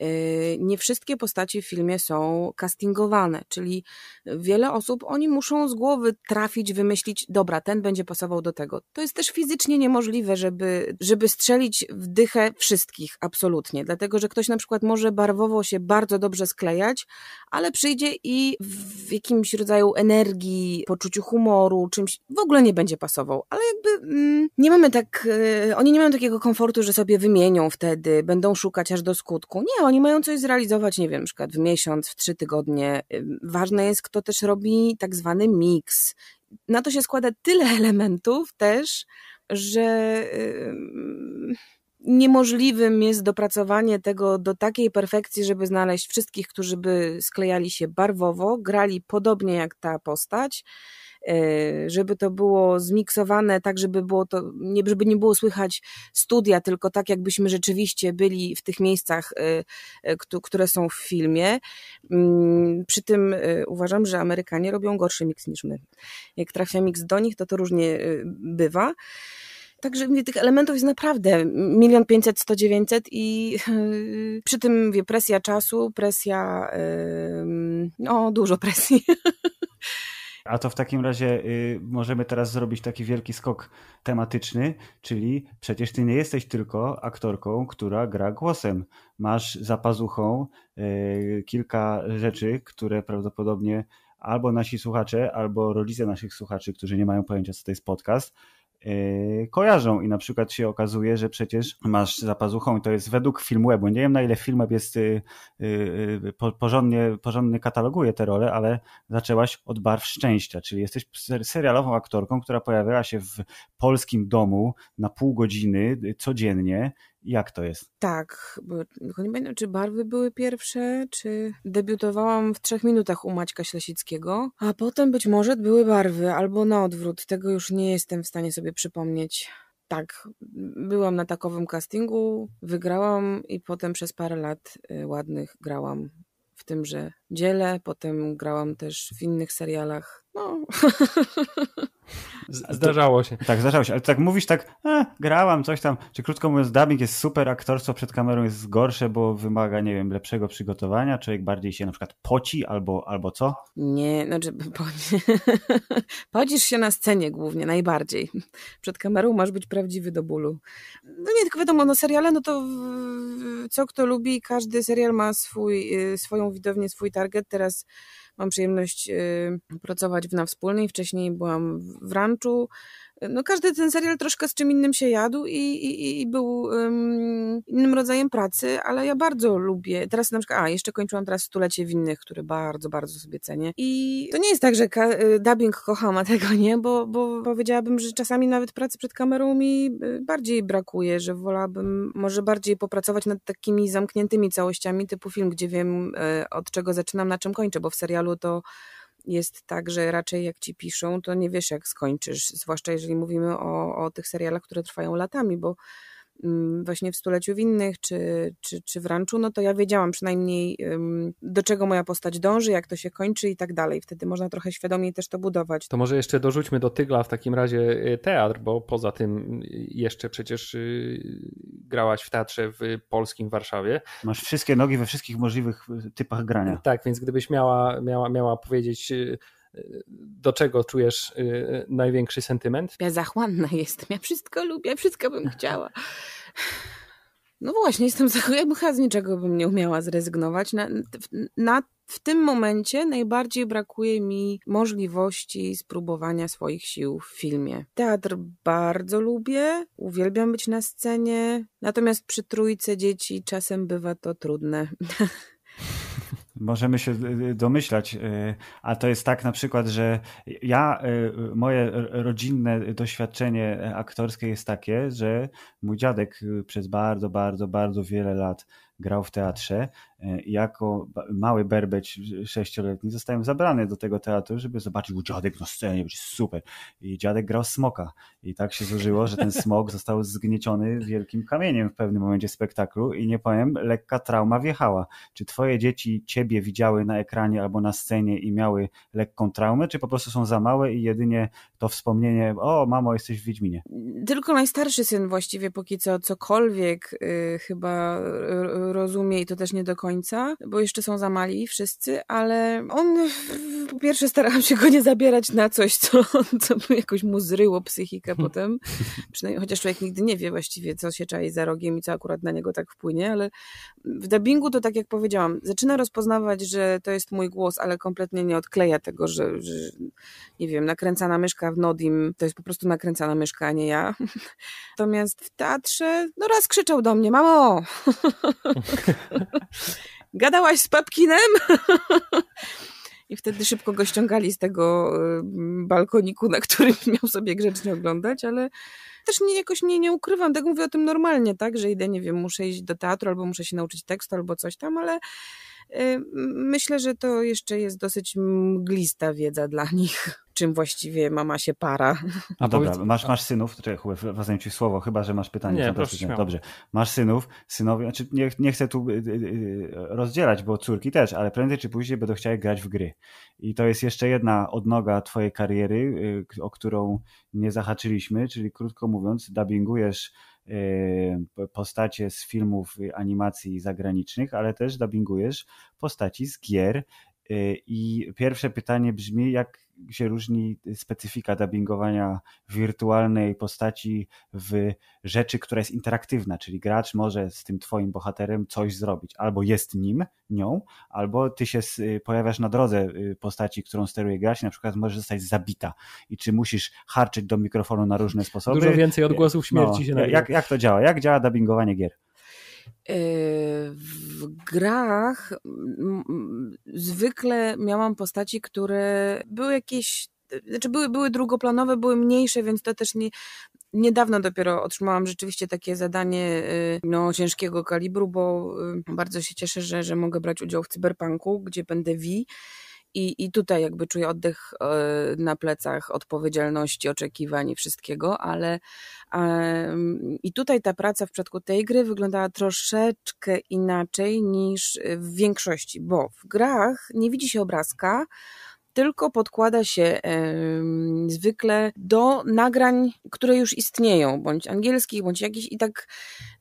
Speaker 3: Yy, nie wszystkie postacie w filmie są castingowane, czyli wiele osób oni muszą z głowy trafić, wymyślić, dobra, ten będzie pasował do tego. To jest też fizycznie niemożliwe, żeby, żeby strzelić w dychę wszystkich, absolutnie, dlatego że ktoś na przykład może barwowo się bardzo dobrze sklejać, ale przyjdzie i w jakimś rodzaju energii, poczuciu humoru, czymś w ogóle nie będzie pasował, ale jakby mm, nie mamy tak, y, oni nie mają takiego komfortu, że sobie wymienią wtedy, będą szukać aż do skutku. Nie, oni mają coś zrealizować, nie wiem, na w miesiąc, w trzy tygodnie. Ważne jest, kto też robi tak zwany miks. Na to się składa tyle elementów też, że niemożliwym jest dopracowanie tego do takiej perfekcji, żeby znaleźć wszystkich, którzy by sklejali się barwowo, grali podobnie jak ta postać E, żeby to było zmiksowane tak, żeby było to, nie, żeby nie było słychać studia, tylko tak jakbyśmy rzeczywiście byli w tych miejscach, e, e, które są w filmie. Mm, przy tym uważam, że Amerykanie robią gorszy miks niż my. Jak trafia miks do nich, to to różnie bywa. Także mówię, tych elementów jest naprawdę milion pięćset, sto dziewięćset i yy, przy tym mówię, presja czasu, presja, yy, no dużo presji.
Speaker 1: A to w takim razie y, możemy teraz zrobić taki wielki skok tematyczny, czyli przecież ty nie jesteś tylko aktorką, która gra głosem. Masz za pazuchą y, kilka rzeczy, które prawdopodobnie albo nasi słuchacze, albo rodzice naszych słuchaczy, którzy nie mają pojęcia, co to jest podcast, Y, kojarzą i na przykład się okazuje, że przecież masz za pazuchą, to jest według Filmwebu, nie wiem na ile Filmweb jest y, y, porządnie, porządnie kataloguje te role, ale zaczęłaś od Barw Szczęścia, czyli jesteś serialową aktorką, która pojawiała się w polskim domu na pół godziny codziennie jak to jest?
Speaker 3: Tak, bo nie pamiętam, czy barwy były pierwsze, czy debiutowałam w trzech minutach u Maćka Ślesickiego, a potem być może były barwy, albo na odwrót. Tego już nie jestem w stanie sobie przypomnieć. Tak, byłam na takowym castingu, wygrałam i potem przez parę lat y, ładnych grałam w tymże dziele. Potem grałam też w innych serialach no.
Speaker 1: Zdarzało się. Tak, zdarzało się. Ale tak mówisz tak, e, grałam coś tam, czy krótko mówiąc dubbing jest super, aktorstwo przed kamerą jest gorsze, bo wymaga, nie wiem, lepszego przygotowania, człowiek bardziej się na przykład poci albo, albo co?
Speaker 3: Nie, znaczy po... podzisz się na scenie głównie, najbardziej. Przed kamerą masz być prawdziwy do bólu. No nie, tylko wiadomo, no seriale, no to co kto lubi, każdy serial ma swój, y, swoją widownię, swój target. Teraz Mam przyjemność y, pracować w na wspólnej. Wcześniej byłam w ranczu, no każdy ten serial troszkę z czym innym się jadł i, i, i był um, innym rodzajem pracy, ale ja bardzo lubię. Teraz na przykład, a jeszcze kończyłam teraz stulecie winnych, które bardzo, bardzo sobie cenię. I to nie jest tak, że e, dubbing kocham, a tego nie, bo, bo powiedziałabym, że czasami nawet pracy przed kamerą mi e, bardziej brakuje, że wolałabym może bardziej popracować nad takimi zamkniętymi całościami typu film, gdzie wiem e, od czego zaczynam, na czym kończę, bo w serialu to jest tak, że raczej jak ci piszą, to nie wiesz, jak skończysz. Zwłaszcza jeżeli mówimy o, o tych serialach, które trwają latami, bo Mm, właśnie w Stuleciu Winnych czy, czy, czy w Ranczu, no to ja wiedziałam przynajmniej do czego moja postać dąży, jak to się kończy i tak dalej. Wtedy można trochę świadomiej też to budować.
Speaker 2: To może jeszcze dorzućmy do Tygla w takim razie e, teatr, bo poza tym e, jeszcze przecież e, grałaś w teatrze w polskim Warszawie. Masz wszystkie nogi we wszystkich możliwych typach grania. Tak, więc gdybyś miała, miała, miała powiedzieć do czego
Speaker 3: czujesz y, największy sentyment? Ja zachłanna jestem, ja wszystko lubię, wszystko bym chciała. No właśnie, jestem zachłanna, chyba z niczego bym nie umiała zrezygnować. Na, na, w tym momencie najbardziej brakuje mi możliwości spróbowania swoich sił w filmie. Teatr bardzo lubię, uwielbiam być na scenie, natomiast przy trójce dzieci czasem bywa to trudne.
Speaker 1: Możemy się y, y, domyślać, y, a to jest tak na przykład, że ja, moje rodzinne doświadczenie e, aktorskie jest takie, że mój dziadek przez bardzo, bardzo, bardzo wiele lat grał w teatrze E, jako mały berbeć sześcioletni zostałem zabrany do tego teatru, żeby zobaczyć u dziadek na scenie, będzie super. I dziadek grał smoka. I tak się złożyło, że ten smok został zgnieciony wielkim kamieniem w pewnym momencie spektaklu i nie powiem, lekka trauma wjechała. Czy twoje dzieci ciebie widziały na ekranie albo na scenie i miały lekką traumę, czy po prostu są za małe i jedynie to wspomnienie, o mamo, jesteś w Wiedźminie?
Speaker 3: Tylko najstarszy syn właściwie póki co cokolwiek yy, chyba y, rozumie i to też nie do końca końca, bo jeszcze są za mali wszyscy, ale on po pierwsze starałam się go nie zabierać na coś, co, co by jakoś mu zryło psychikę hmm. potem. Przynajmniej, chociaż człowiek nigdy nie wie właściwie, co się czai za rogiem i co akurat na niego tak wpłynie, ale w dubbingu to tak jak powiedziałam, zaczyna rozpoznawać, że to jest mój głos, ale kompletnie nie odkleja tego, że, że nie wiem, nakręcana myszka w Nodim to jest po prostu nakręcana myszka, a nie ja. Natomiast w teatrze, no raz krzyczał do mnie, mamo! gadałaś z papkinem? I wtedy szybko go ściągali z tego y, balkoniku, na którym miał sobie grzecznie oglądać, ale też nie, jakoś nie, nie ukrywam tak mówię o tym normalnie, tak, że idę, nie wiem, muszę iść do teatru, albo muszę się nauczyć tekstu, albo coś tam, ale Y, myślę, że to jeszcze jest dosyć mglista wiedza dla nich czym właściwie mama się para. No A dobra,
Speaker 1: masz, masz synów, czekaj, Wazem ci słowo, chyba, że masz pytanie. Nie, proszę, Dobrze, masz synów, synowie, znaczy nie, nie chcę tu y, y, rozdzielać, bo córki też, ale prędzej czy później będą chciały grać w gry. I to jest jeszcze jedna odnoga twojej kariery, o którą nie zahaczyliśmy, czyli krótko mówiąc, dubbingujesz Y, postacie z filmów y, animacji zagranicznych, ale też dubbingujesz postaci z gier. Y, I pierwsze pytanie brzmi, jak się różni specyfika dubbingowania wirtualnej postaci w rzeczy, która jest interaktywna, czyli gracz może z tym twoim bohaterem coś zrobić, albo jest nim, nią, albo ty się y, pojawiasz na drodze y, postaci, którą steruje gracz i na przykład możesz zostać zabita i czy musisz harczyć do mikrofonu na różne sposoby. Dużo więcej odgłosów no, śmierci no, się Jak, jak to działa? Jak działa dubbingowanie gier?
Speaker 3: Y, w grach zwykle miałam postaci, które były jakieś, znaczy były, były drugoplanowe, były mniejsze, więc to też nie, Niedawno dopiero otrzymałam rzeczywiście takie zadanie y, no, ciężkiego kalibru, bo y, bardzo się cieszę, że, że mogę brać udział w cyberpunku, gdzie będę Wii i, I tutaj jakby czuję oddech e, na plecach odpowiedzialności, oczekiwań i wszystkiego, ale i tutaj ta praca w przypadku tej gry wyglądała troszeczkę inaczej niż w większości, bo w grach nie widzi się obrazka, tylko podkłada się y, zwykle do nagrań, które już istnieją, bądź angielskich, bądź jakichś. I tak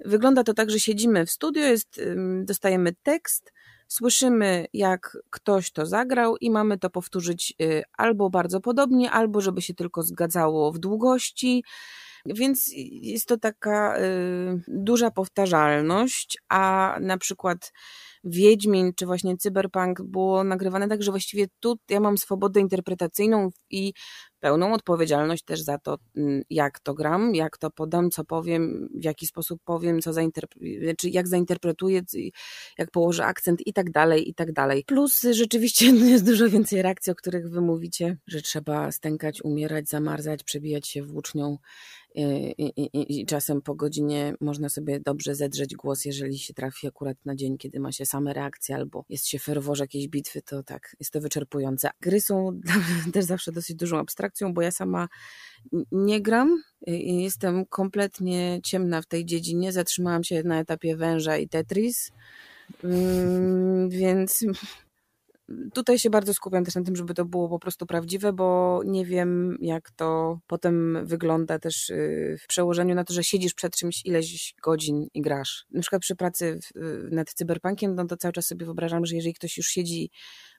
Speaker 3: wygląda to tak, że siedzimy w studio, jest, y, dostajemy tekst, Słyszymy, jak ktoś to zagrał, i mamy to powtórzyć y, albo bardzo podobnie, albo żeby się tylko zgadzało w długości. Więc jest to taka y, duża powtarzalność, a na przykład Wiedźmin czy właśnie Cyberpunk było nagrywane tak, że właściwie tu ja mam swobodę interpretacyjną i pełną odpowiedzialność też za to, mm, jak to gram, jak to podam, co powiem, w jaki sposób powiem, co zainterpre- czy znaczy, jak zainterpretuję, jak położę akcent i tak dalej, i tak dalej. Plus rzeczywiście no, jest dużo więcej reakcji, o których wy mówicie, że trzeba stękać, umierać, zamarzać, przebijać się włócznią y, i, i, i, czasem po godzinie można sobie dobrze zedrzeć głos, jeżeli się trafi akurat na dzień, kiedy ma się same reakcje albo jest się w ferworze jakiejś bitwy, to tak, jest to wyczerpujące. Gry są też zawsze dosyć dużą abstrakcją, abstrakcją, bo ja sama nie gram i jestem kompletnie ciemna w tej dziedzinie. Zatrzymałam się na etapie węża i Tetris, mm, więc tutaj się bardzo skupiam też na tym, żeby to było po prostu prawdziwe, bo nie wiem, jak to potem wygląda też y, w przełożeniu na to, że siedzisz przed czymś ileś godzin i grasz. Na przykład przy pracy nad cyberpunkiem, no to cały czas sobie wyobrażam, że jeżeli ktoś już siedzi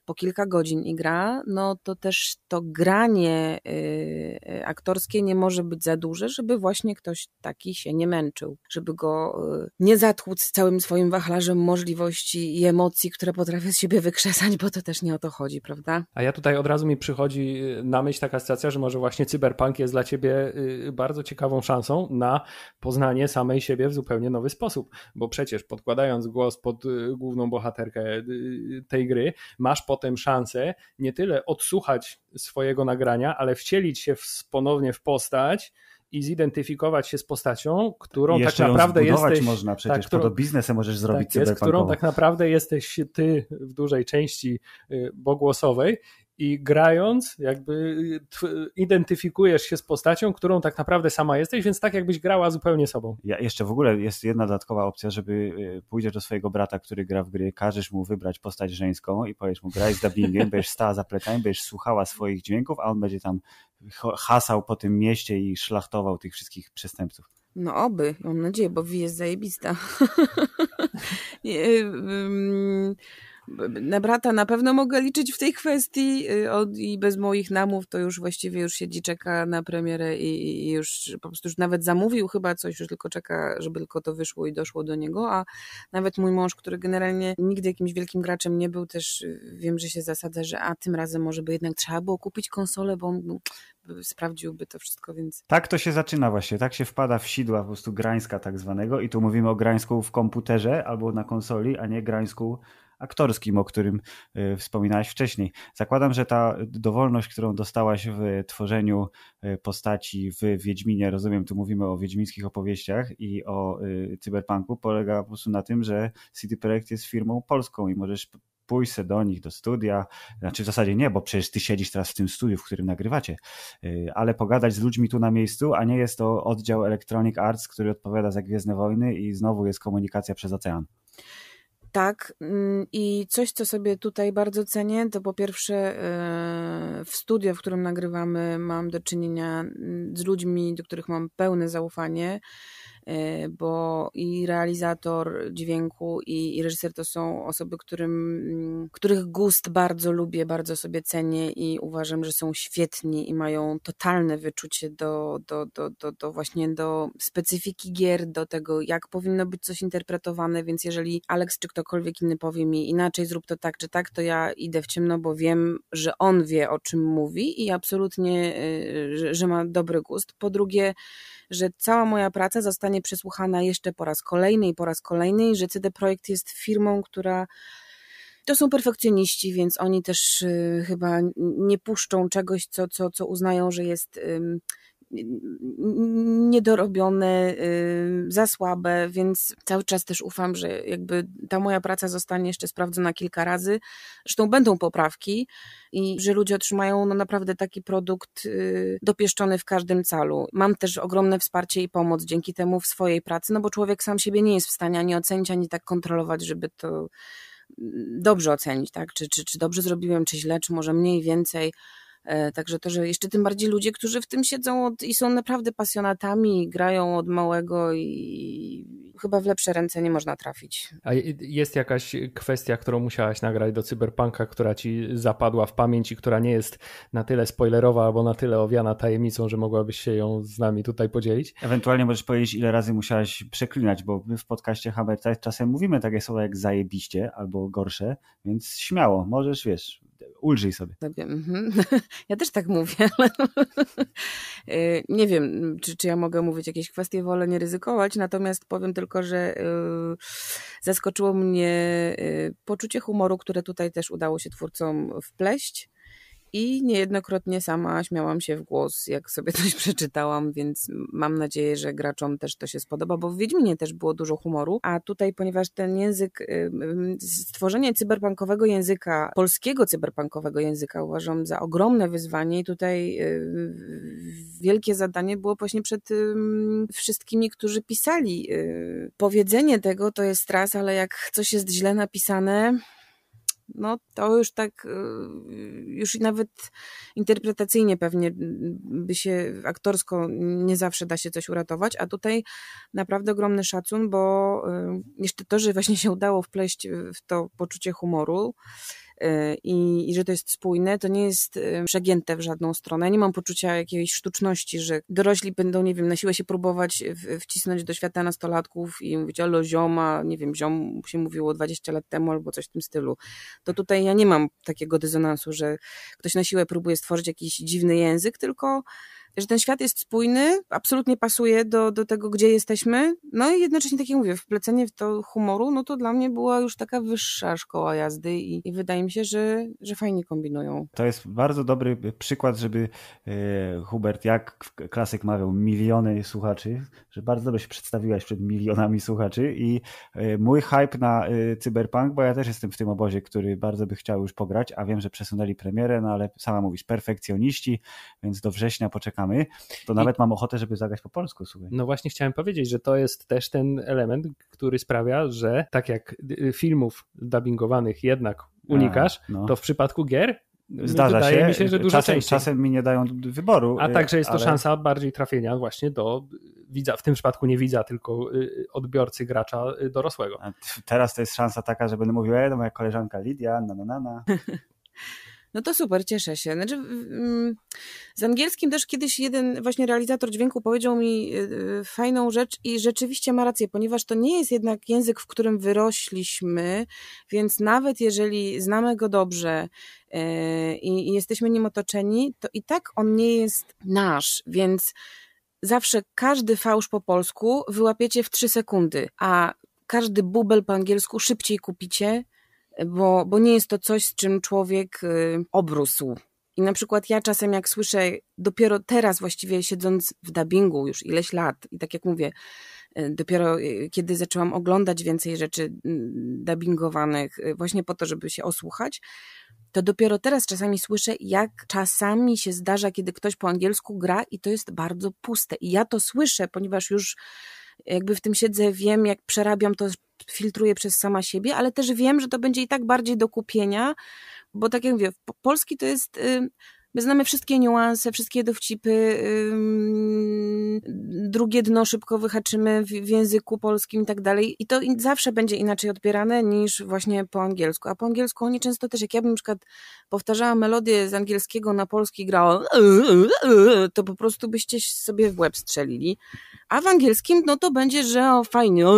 Speaker 3: po kilka godzin i gra, no to też to granie y, y, aktorskie nie może być za duże, żeby właśnie ktoś taki się nie męczył, żeby go y, nie zatłuc całym swoim wachlarzem możliwości i emocji, które potrafię z siebie wykrzesać, bo to też nie o to chodzi, prawda?
Speaker 2: A ja tutaj od razu mi przychodzi na myśl taka sytuacja, że może właśnie cyberpunk jest dla ciebie bardzo ciekawą szansą na poznanie samej siebie w zupełnie nowy sposób, bo przecież podkładając głos pod główną bohaterkę tej gry, masz pod potem szansę nie tyle odsłuchać swojego nagrania, ale wcielić się w, ponownie w postać i zidentyfikować się z postacią, którą tak naprawdę jesteś. można tak, przecież, tak, to biznesem możesz tak zrobić tak jest, którą tak naprawdę jesteś ty w dużej części y, bogłosowej i grając, jakby identyfikujesz się z postacią, którą tak naprawdę sama jesteś, więc tak jakbyś grała zupełnie sobą.
Speaker 1: Ja jeszcze w ogóle jest jedna dodatkowa opcja, żeby e, pójdziesz do swojego brata, który gra w gry, każesz mu wybrać postać żeńską i powiesz mu graj z dubbingiem, będziesz stała za plecami, będziesz słuchała swoich dźwięków, a on będzie tam hasał po tym mieście i szlachtował tych wszystkich przestępców.
Speaker 3: No oby, mam nadzieję, bo Wi jest zajebista. na brata na pewno mogę liczyć w tej kwestii y, od, i bez moich namów to już właściwie już siedzi, czeka na premierę i, i, już po prostu już nawet zamówił chyba coś, już tylko czeka, żeby tylko to wyszło i doszło do niego, a nawet mój mąż, który generalnie nigdy jakimś wielkim graczem nie był, też y, wiem, że się zasadza, że a tym razem może by jednak trzeba było kupić konsolę, bo no, sprawdziłby to wszystko, więc...
Speaker 1: Tak to się zaczyna właśnie, tak się wpada w sidła po prostu grańska tak zwanego i tu mówimy o grańsku w komputerze albo na konsoli, a nie grańsku aktorskim, o którym y, wspominałaś wcześniej. Zakładam, że ta dowolność, którą dostałaś w tworzeniu y, postaci w Wiedźminie, rozumiem, tu mówimy o wiedźmińskich opowieściach i o y, cyberpunku, polega po prostu na tym, że City Projekt jest firmą polską i możesz pójść se do nich do studia, znaczy w zasadzie nie, bo przecież ty siedzisz teraz w tym studiu, w którym nagrywacie, ale pogadać z ludźmi tu na miejscu, a nie jest to oddział Electronic Arts, który odpowiada za Gwiezdne Wojny i znowu jest komunikacja przez ocean.
Speaker 3: Tak, mm, i coś, co sobie tutaj bardzo cenię, to po pierwsze e, w studio, w którym nagrywamy, mam do czynienia mm, z ludźmi, do których mam pełne zaufanie E, bo i realizator dźwięku i, i reżyser to są osoby, którym, mm, których gust bardzo lubię, bardzo sobie cenię i uważam, że są świetni i mają totalne wyczucie do, do, do, do, do właśnie do specyfiki gier, do tego jak powinno być coś interpretowane, więc jeżeli Alex czy ktokolwiek inny powie mi inaczej zrób to tak czy tak, to ja idę w ciemno, bo wiem, że on wie o czym mówi i absolutnie, y, że, że ma dobry gust. Po drugie, że cała moja praca zostanie przesłuchana jeszcze po raz kolejny i po raz kolejny, że CD Projekt jest firmą, która to są perfekcjoniści, więc oni też y, chyba nie puszczą czegoś, co, co, co uznają, że jest niedorobione, y, za słabe, więc cały czas też ufam, że jakby ta moja praca zostanie jeszcze sprawdzona kilka razy. Zresztą będą poprawki i że ludzie otrzymają no naprawdę taki produkt y, dopieszczony w każdym calu. Mam też ogromne wsparcie i pomoc dzięki temu w swojej pracy, no bo człowiek sam siebie nie jest w stanie ani ocenić, ani tak kontrolować, żeby to mm, dobrze ocenić, tak? Czy, czy, czy dobrze zrobiłem, czy źle, czy może mniej, więcej E, także to, że jeszcze tym bardziej ludzie, którzy w tym siedzą od, i są naprawdę pasjonatami, grają od małego i chyba w lepsze ręce nie można trafić.
Speaker 2: A jest jakaś kwestia, którą musiałaś nagrać do Cyberpunka, która ci zapadła w pamięć i która nie jest na tyle spoilerowa albo na tyle owiana tajemnicą, że mogłabyś się ją z nami tutaj podzielić?
Speaker 1: Ewentualnie możesz powiedzieć, ile razy musiałaś przeklinać, bo my w podcaście Hammer czasem mówimy takie słowa jak zajebiście albo gorsze, więc śmiało, możesz, wiesz, ulżyj sobie. Tak
Speaker 3: mhm. Ja też tak mówię, ale e, nie wiem, czy, czy ja mogę mówić jakieś kwestie, wolę nie ryzykować, natomiast powiem tylko, że e, zaskoczyło mnie e, poczucie humoru, które tutaj też udało się twórcom wpleść i niejednokrotnie sama śmiałam się w głos, jak sobie coś przeczytałam, więc mam nadzieję, że graczom też to się spodoba, bo w Wiedźminie też było dużo humoru, a tutaj, ponieważ ten język, y, stworzenie cyberpunkowego języka, polskiego cyberpunkowego języka uważam za ogromne wyzwanie i tutaj y, wielkie zadanie było właśnie przed wszystkimi, którzy pisali. Y, powiedzenie tego to jest raz, ale jak coś jest źle napisane, no to już tak, y, już nawet interpretacyjnie pewnie by się aktorsko nie zawsze da się coś uratować, a tutaj naprawdę ogromny szacun, bo y, jeszcze to, że właśnie się udało wpleść w to poczucie humoru Y, i, i że to jest spójne, to nie jest y, przegięte w żadną stronę. Ja nie mam poczucia jakiejś sztuczności, że dorośli będą, nie wiem, na siłę się próbować wcisnąć do świata nastolatków i mówić alo zioma, nie wiem, ziom się mówiło 20 lat temu albo coś w tym stylu. To tutaj ja nie mam takiego dysonansu, że ktoś na siłę próbuje stworzyć jakiś dziwny język, tylko że ten świat jest spójny, absolutnie pasuje do, do tego, gdzie jesteśmy. No i jednocześnie, tak jak mówię, wplecenie w to humoru, no to dla mnie była już taka wyższa szkoła jazdy i, i wydaje mi się, że, że fajnie kombinują.
Speaker 1: To jest bardzo dobry przykład, żeby e, Hubert, jak klasyk mawiał, miliony słuchaczy, że bardzo dobrze się przedstawiłaś przed milionami słuchaczy i e, mój hype na e, Cyberpunk, bo ja też jestem w tym obozie, który bardzo by chciał już pograć, a wiem, że przesunęli premierę, no ale sama mówisz, perfekcjoniści, więc do września poczekam to nawet I... mam ochotę, żeby zagrać po polsku. Słuchaj.
Speaker 2: No właśnie chciałem powiedzieć, że to jest też ten element, który sprawia, że tak jak y, filmów dubbingowanych jednak unikasz, A, no. to w przypadku gier no, Zdarza Wydaje się. mi się, że dużo czasem, czasem mi nie dają wyboru.
Speaker 1: A także jest ale... to szansa
Speaker 2: bardziej trafienia właśnie do widza, w tym przypadku nie widza, tylko y, y,
Speaker 3: odbiorcy gracza dorosłego. A
Speaker 1: teraz to jest szansa taka, że będę mówił, e, no, moja koleżanka Lidia, na
Speaker 3: na na na. No to super, cieszę się. Znaczy, mm, z angielskim też kiedyś jeden właśnie realizator dźwięku powiedział mi y, y, fajną rzecz i rzeczywiście ma rację, ponieważ to nie jest jednak język, w którym wyrośliśmy, więc nawet jeżeli znamy go dobrze e, i jesteśmy nim otoczeni, to i tak on nie jest nasz, więc zawsze każdy fałsz po polsku wyłapiecie w trzy sekundy, a każdy bubel po angielsku szybciej kupicie bo, bo nie jest to coś, z czym człowiek y, obrósł. I na przykład ja czasem, jak słyszę, dopiero teraz właściwie siedząc w dubbingu już ileś lat, i tak jak mówię, y, dopiero y, kiedy zaczęłam oglądać więcej rzeczy dubbingowanych, właśnie po to, żeby się osłuchać, to dopiero teraz czasami słyszę, jak czasami się zdarza, kiedy ktoś po angielsku gra i to jest bardzo puste. I ja to słyszę, ponieważ już jakby w tym siedzę, wiem, jak przerabiam to filtruję przez sama siebie, ale też wiem, że to będzie i tak bardziej do kupienia, bo tak jak mówię, polski to jest. My znamy wszystkie niuanse, wszystkie dowcipy, drugie dno szybko wyhaczymy w, w języku polskim i tak dalej. I to zawsze będzie inaczej odbierane niż właśnie po angielsku. A po angielsku oni często też, jak ja bym na przykład powtarzała melodię z angielskiego na polski grała, to po prostu byście sobie w łeb strzelili. A w angielskim, no to będzie, że o, fajnie, no,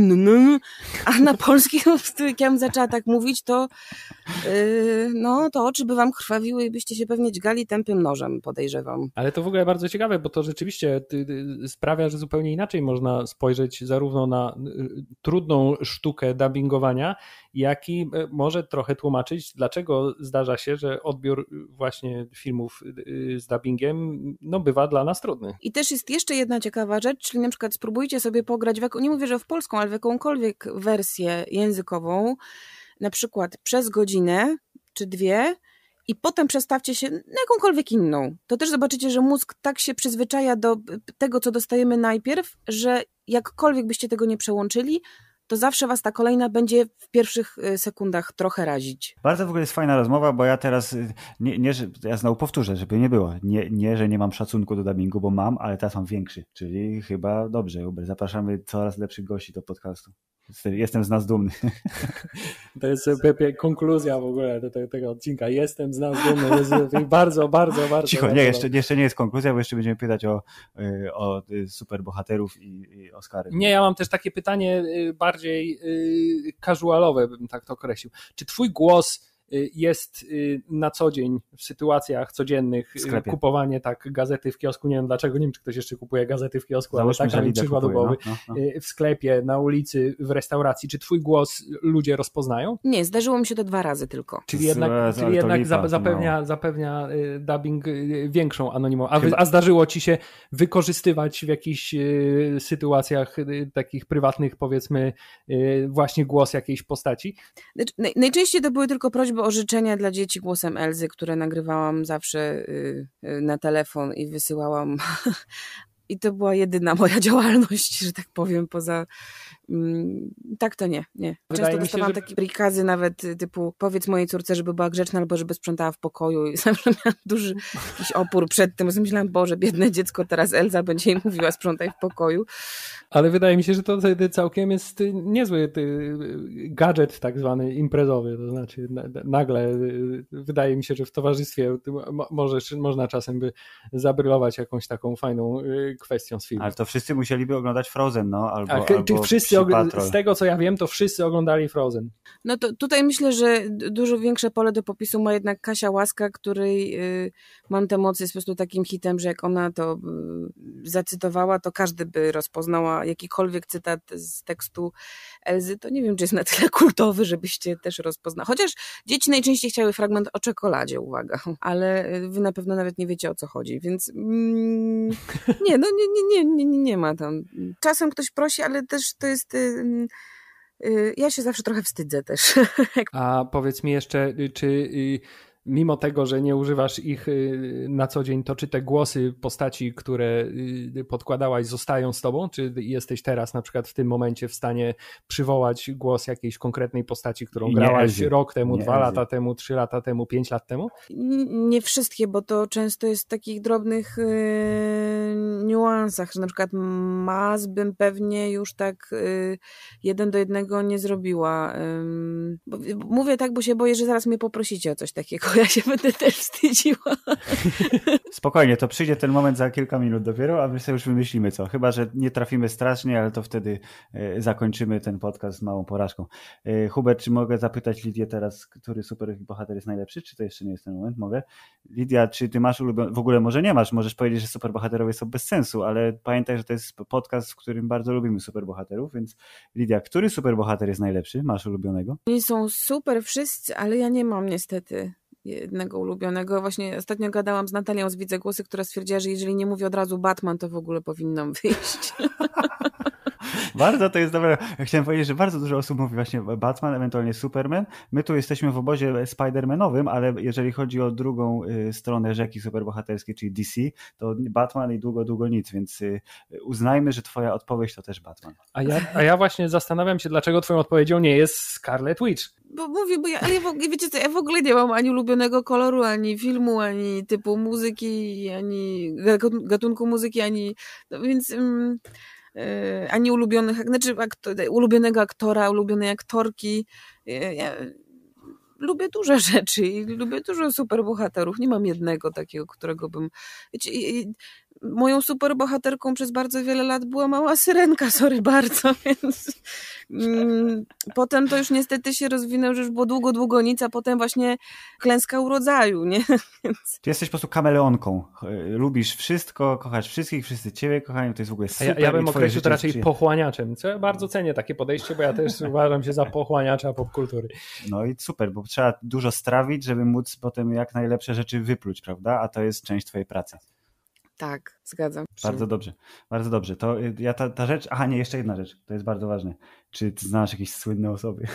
Speaker 3: no, no, a na polskim, jak ja bym zaczęła tak mówić, to yy, no, to oczy by wam krwawiły i byście się pewnie dźgali tępym nożem, podejrzewam.
Speaker 2: Ale to w ogóle bardzo ciekawe, bo to rzeczywiście rzeczywiście sprawia, że zupełnie inaczej można spojrzeć zarówno na y, trudną sztukę dubbingowania, jak i y, może trochę tłumaczyć, dlaczego zdarza się, że odbiór właśnie filmów y, z dubbingiem no, bywa dla nas trudny.
Speaker 3: I też jest jeszcze jedna ciekawa rzecz, czyli na przykład spróbujcie sobie pograć, w, nie mówię, że w polską, ale w jakąkolwiek wersję językową, na przykład przez godzinę czy dwie, i potem przestawcie się na jakąkolwiek inną, to też zobaczycie, że mózg tak się przyzwyczaja do tego, co dostajemy najpierw, że jakkolwiek byście tego nie przełączyli, to zawsze was ta kolejna będzie w pierwszych y, sekundach trochę razić.
Speaker 1: Bardzo w ogóle jest fajna rozmowa, bo ja teraz, y, nie, nie że, ja znowu powtórzę, żeby nie było, nie, nie, że nie mam szacunku do dubbingu, bo mam, ale teraz mam większy, czyli chyba dobrze, Uber, zapraszamy coraz lepszych gości do podcastu. Jestem z nas dumny.
Speaker 2: To jest konkluzja w ogóle tego, odcinka. Jestem z nas dumny. bardzo, bardzo, bardzo. Cicho, nie, jeszcze,
Speaker 1: jeszcze nie jest konkluzja, bo jeszcze będziemy pytać o, y, o y, superbohaterów i, i
Speaker 2: Oscary. Nie, ja mam też takie pytanie y, bardziej casualowe, bym tak to określił. Czy twój głos Y, jest y, na co dzień w sytuacjach codziennych y, kupowanie tak gazety w kiosku. Nie wiem dlaczego, nie wiem czy ktoś jeszcze kupuje gazety w kiosku, Załóżmy, ale tak mi przyszła do głowy. No, no, no. W sklepie, na ulicy, w restauracji. Czy twój głos ludzie rozpoznają?
Speaker 3: Nie, zdarzyło mi się to dwa razy tylko. Czyli jednak, z, czyli jednak lipa, no. zapewnia,
Speaker 2: zapewnia dubbing większą anonimowość. A, a zdarzyło ci się wykorzystywać w jakichś sytuacjach takich prywatnych powiedzmy właśnie głos jakiejś postaci?
Speaker 3: Znaczy, najczęściej to były tylko prośby orzeczenia dla dzieci głosem Elzy, które nagrywałam zawsze y, y, na telefon i wysyłałam I to była jedyna moja działalność, że tak powiem, poza. Mm, tak to nie, nie. Często Wydaje dostawałam się, że... takie prikazy nawet y, typu powiedz mojej córce, żeby była grzeczna albo żeby sprzątała w pokoju i zawsze miałam duży jakiś opór przed tym. Myślałam, Boże, biedne dziecko, teraz Elza będzie jej mówiła sprzątaj w pokoju. Ale wydaje mi się,
Speaker 2: że to wtedy całkiem jest y, niezły y, gadżet tak zwany imprezowy, to znaczy nagle wydaje mi się, że w towarzystwie możesz, można czasem by zabrylować jakąś taką fajną kwestią z filmu. Ale
Speaker 1: to wszyscy musieliby
Speaker 2: oglądać Frozen, no, albo, A, tak, albo wszyscy Z tego, co ja wiem, to wszyscy oglądali Frozen.
Speaker 3: No to tutaj myślę, że dużo większe pole do popisu ma jednak Kasia Łaska, której y, Mam tę mocy jest po prostu takim hitem, że jak ona to mm, zacytowała, to każdy by rozpoznała jakikolwiek cytat z tekstu Elzy. To nie wiem, czy jest na tyle kultowy, żebyście też rozpoznali. Chociaż dzieci najczęściej chciały fragment o czekoladzie, uwaga, ale y, wy na pewno nawet nie wiecie o co chodzi, więc mm, nie, no nie, nie, nie, nie, nie ma tam. Czasem ktoś prosi, ale też to jest. Y, mm, y ja się zawsze trochę wstydzę też.
Speaker 2: A powiedz mi jeszcze, y, czy mimo tego, że nie używasz ich y, na co dzień, to czy te głosy postaci, które y, podkładałaś, zostają z tobą? Czy jesteś teraz na przykład w tym momencie w stanie przywołać głos jakiejś konkretnej postaci, którą nie grałaś rok temu, nie dwa lata temu, trzy lata temu, pięć lat temu?
Speaker 3: Nie wszystkie, bo to często jest w takich drobnych yy, niuansach, że na przykład mas bym pewnie już tak yy, jeden do jednego nie zrobiła. Yy, mówię tak, bo się boję, że zaraz mnie poprosicie o coś takiego ja się będę też wstydziła.
Speaker 1: Spokojnie, to przyjdzie ten moment za kilka minut dopiero, a my sobie już wymyślimy co. Chyba, że nie trafimy strasznie, ale to wtedy e, zakończymy ten podcast z małą porażką. E, Hubert, czy mogę zapytać Lidię teraz, który super bohater jest najlepszy? Czy to jeszcze nie jest ten moment? Mogę? Lidia, czy ty masz ulubiony, w ogóle może nie masz, możesz powiedzieć, że super bohaterowie są bez sensu, ale pamiętaj, że to jest podcast, w którym bardzo lubimy super bohaterów, więc Lidia, który super bohater jest najlepszy? Masz ulubionego?
Speaker 3: Oni są super wszyscy, ale ja nie mam niestety jednego ulubionego. Właśnie ostatnio gadałam z Natalią z Widzę Głosy, która stwierdziła, że jeżeli nie mówię od razu Batman, to w ogóle powinnam wyjść.
Speaker 1: bardzo to jest dobre. chciałem powiedzieć, że bardzo dużo osób mówi właśnie Batman, ewentualnie Superman. My tu jesteśmy w obozie Spider-Manowym, ale jeżeli chodzi o drugą y, stronę rzeki superbohaterskiej, czyli DC, to Batman i długo, długo nic, więc y, uznajmy, że twoja odpowiedź to też Batman. A
Speaker 2: ja, a ja właśnie zastanawiam się, dlaczego twoją odpowiedzią nie jest Scarlet Witch.
Speaker 3: Bo mówię, bo ja, ale wiecie co, ja w ogóle nie mam ani ulubionego koloru, ani filmu, ani typu muzyki, ani gatunku muzyki, ani... No więc... Um E, ani ulubionych, znaczy ulubionego aktora, ulubionej aktorki. E, ja lubię duże rzeczy i lubię dużo superbohaterów. Nie mam jednego takiego, którego bym. Wiecie, moją superbohaterką przez bardzo wiele lat była mała syrenka, sorry bardzo, więc mm, potem to już niestety się rozwinęło, że już było długo, długo nic, a potem właśnie klęska urodzaju, nie? Więc...
Speaker 1: Ty jesteś po prostu kameleonką, lubisz wszystko, kochasz wszystkich, wszyscy ciebie kochają, to jest w ogóle super. Ja, ja bym określił to raczej jest...
Speaker 2: pochłaniaczem, co ja bardzo cenię takie podejście, bo ja też uważam się za pochłaniacza popkultury.
Speaker 1: No i super, bo trzeba dużo strawić, żeby móc potem jak najlepsze rzeczy wypluć, prawda? A to jest część twojej pracy.
Speaker 3: Tak, zgadzam się. Bardzo dobrze,
Speaker 1: bardzo dobrze. To y, ja ta, ta rzecz, aha nie, jeszcze jedna rzecz, to jest bardzo ważne czy znasz jakieś słynne osoby.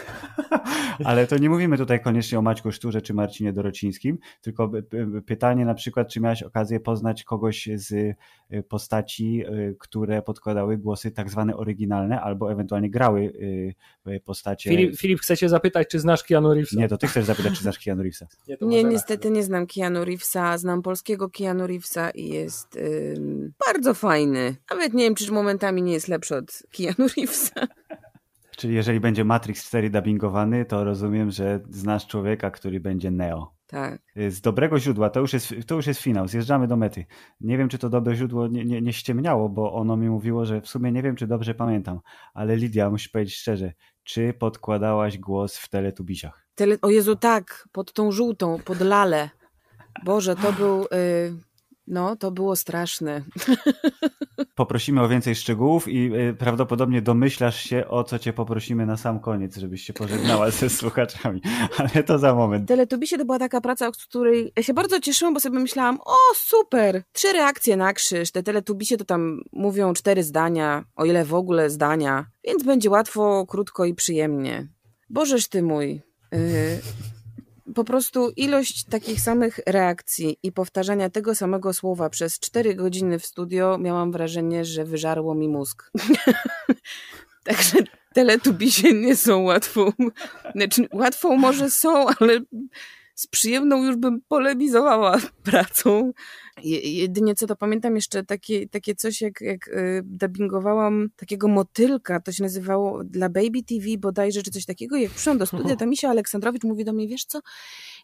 Speaker 1: Ale to nie mówimy tutaj koniecznie o Maćku Szturze czy Marcinie Dorocińskim, tylko pytanie na przykład, czy miałeś okazję poznać kogoś z y, postaci, y, które podkładały głosy tak zwane oryginalne albo ewentualnie grały y, postacie. Filip,
Speaker 2: Filip chce się zapytać, czy znasz Keanu Reevesa? Nie, to ty chcesz
Speaker 1: zapytać, czy znasz Keanu Reevesa.
Speaker 3: Nie, nie niestety nie znam Keanu Reevesa, znam polskiego Keanu Reevesa i jest ym, bardzo fajny. Nawet nie wiem, czy momentami nie jest lepszy od Keanu Reevesa.
Speaker 1: Czyli jeżeli będzie Matrix 4 dubbingowany, to rozumiem, że znasz człowieka, który będzie Neo. Tak. Z dobrego źródła, to już, jest, to już jest finał, zjeżdżamy do mety. Nie wiem, czy to dobre źródło nie, nie, nie ściemniało, bo ono mi mówiło, że w sumie nie wiem, czy dobrze pamiętam. Ale Lidia, musisz powiedzieć szczerze, czy podkładałaś głos w teletubisiach?
Speaker 3: Tele... O Jezu, tak, pod tą żółtą, pod lalę. Boże, to był... Y no, to było straszne.
Speaker 1: Poprosimy o więcej szczegółów i y, prawdopodobnie domyślasz się, o co cię poprosimy na sam koniec, żebyś się pożegnała ze słuchaczami. Ale to za
Speaker 3: moment. Teletubisie to była taka praca, o której ja się bardzo cieszyłam, bo sobie myślałam, o super, trzy reakcje na krzyż. Te się to tam mówią cztery zdania, o ile w ogóle zdania, więc będzie łatwo, krótko i przyjemnie. Bożeż ty mój. Yy po prostu ilość takich samych reakcji i powtarzania tego samego słowa przez 4 godziny w studio miałam wrażenie, że wyżarło mi mózg. Także teletubisie nie są łatwą. Znaczy, łatwą może są, ale z przyjemną już bym polemizowała pracą. Jedynie co to pamiętam jeszcze takie, takie coś, jak, jak y, dubbingowałam takiego motylka, to się nazywało dla Baby TV bodajże, czy coś takiego. Jak przyszłam do studia, to Misia Aleksandrowicz mówi do mnie, wiesz co,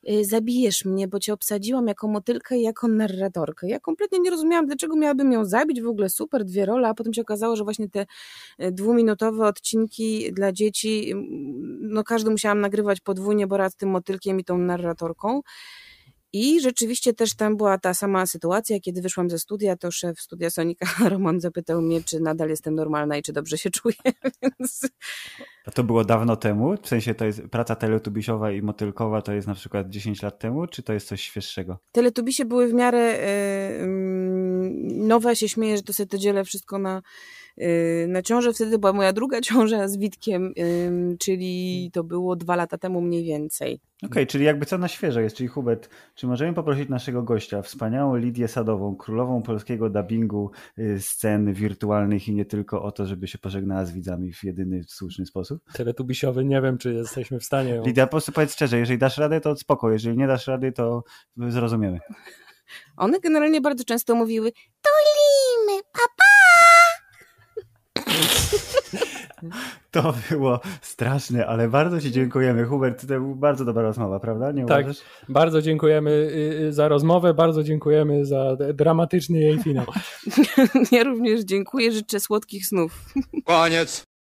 Speaker 3: Y, zabijesz mnie, bo cię obsadziłam jako motylkę i jako narratorkę. Ja kompletnie nie rozumiałam, dlaczego miałabym ją zabić, w ogóle super, dwie role, a potem się okazało, że właśnie te e, dwuminutowe odcinki dla dzieci, no każdy musiałam nagrywać podwójnie, bo raz tym motylkiem i tą narratorką. I rzeczywiście też tam była ta sama sytuacja, kiedy wyszłam ze studia, to szef studia Sonika Roman zapytał mnie, czy nadal jestem normalna i czy dobrze się czuję, więc...
Speaker 1: A to było dawno temu? W sensie to jest praca teletubisiowa i motylkowa to jest na przykład 10 lat temu, czy to jest coś świeższego?
Speaker 3: Teletubisie były w miarę yy, nowe, się śmieję, że to sobie to dzielę wszystko na Yy, na ciążę wtedy była moja druga ciąża z Witkiem, czyli hmm. to było dwa lata temu mniej więcej. Okej,
Speaker 1: okay, czyli jakby co na świeżo jest, czyli Hubert, czy możemy poprosić naszego gościa, wspaniałą Lidię Sadową, królową polskiego dubbingu y, scen wirtualnych i nie tylko o to, żeby się pożegnała z widzami w jedyny słuszny sposób?
Speaker 2: Teletubisiowy, nie wiem, czy jesteśmy w stanie. Ją...
Speaker 1: Lidia, po prostu powiedz szczerze, jeżeli dasz radę, to spoko, jeżeli nie dasz rady, to zrozumiemy.
Speaker 3: One generalnie bardzo często mówiły, tulimy, papa!
Speaker 2: To było straszne, ale bardzo Ci dziękujemy. Hubert, to była bardzo dobra rozmowa, prawda? Nie tak, uważasz? bardzo dziękujemy y, y, za rozmowę, bardzo dziękujemy za dramatyczny jej finał.
Speaker 3: ja również dziękuję, życzę słodkich snów. Koniec.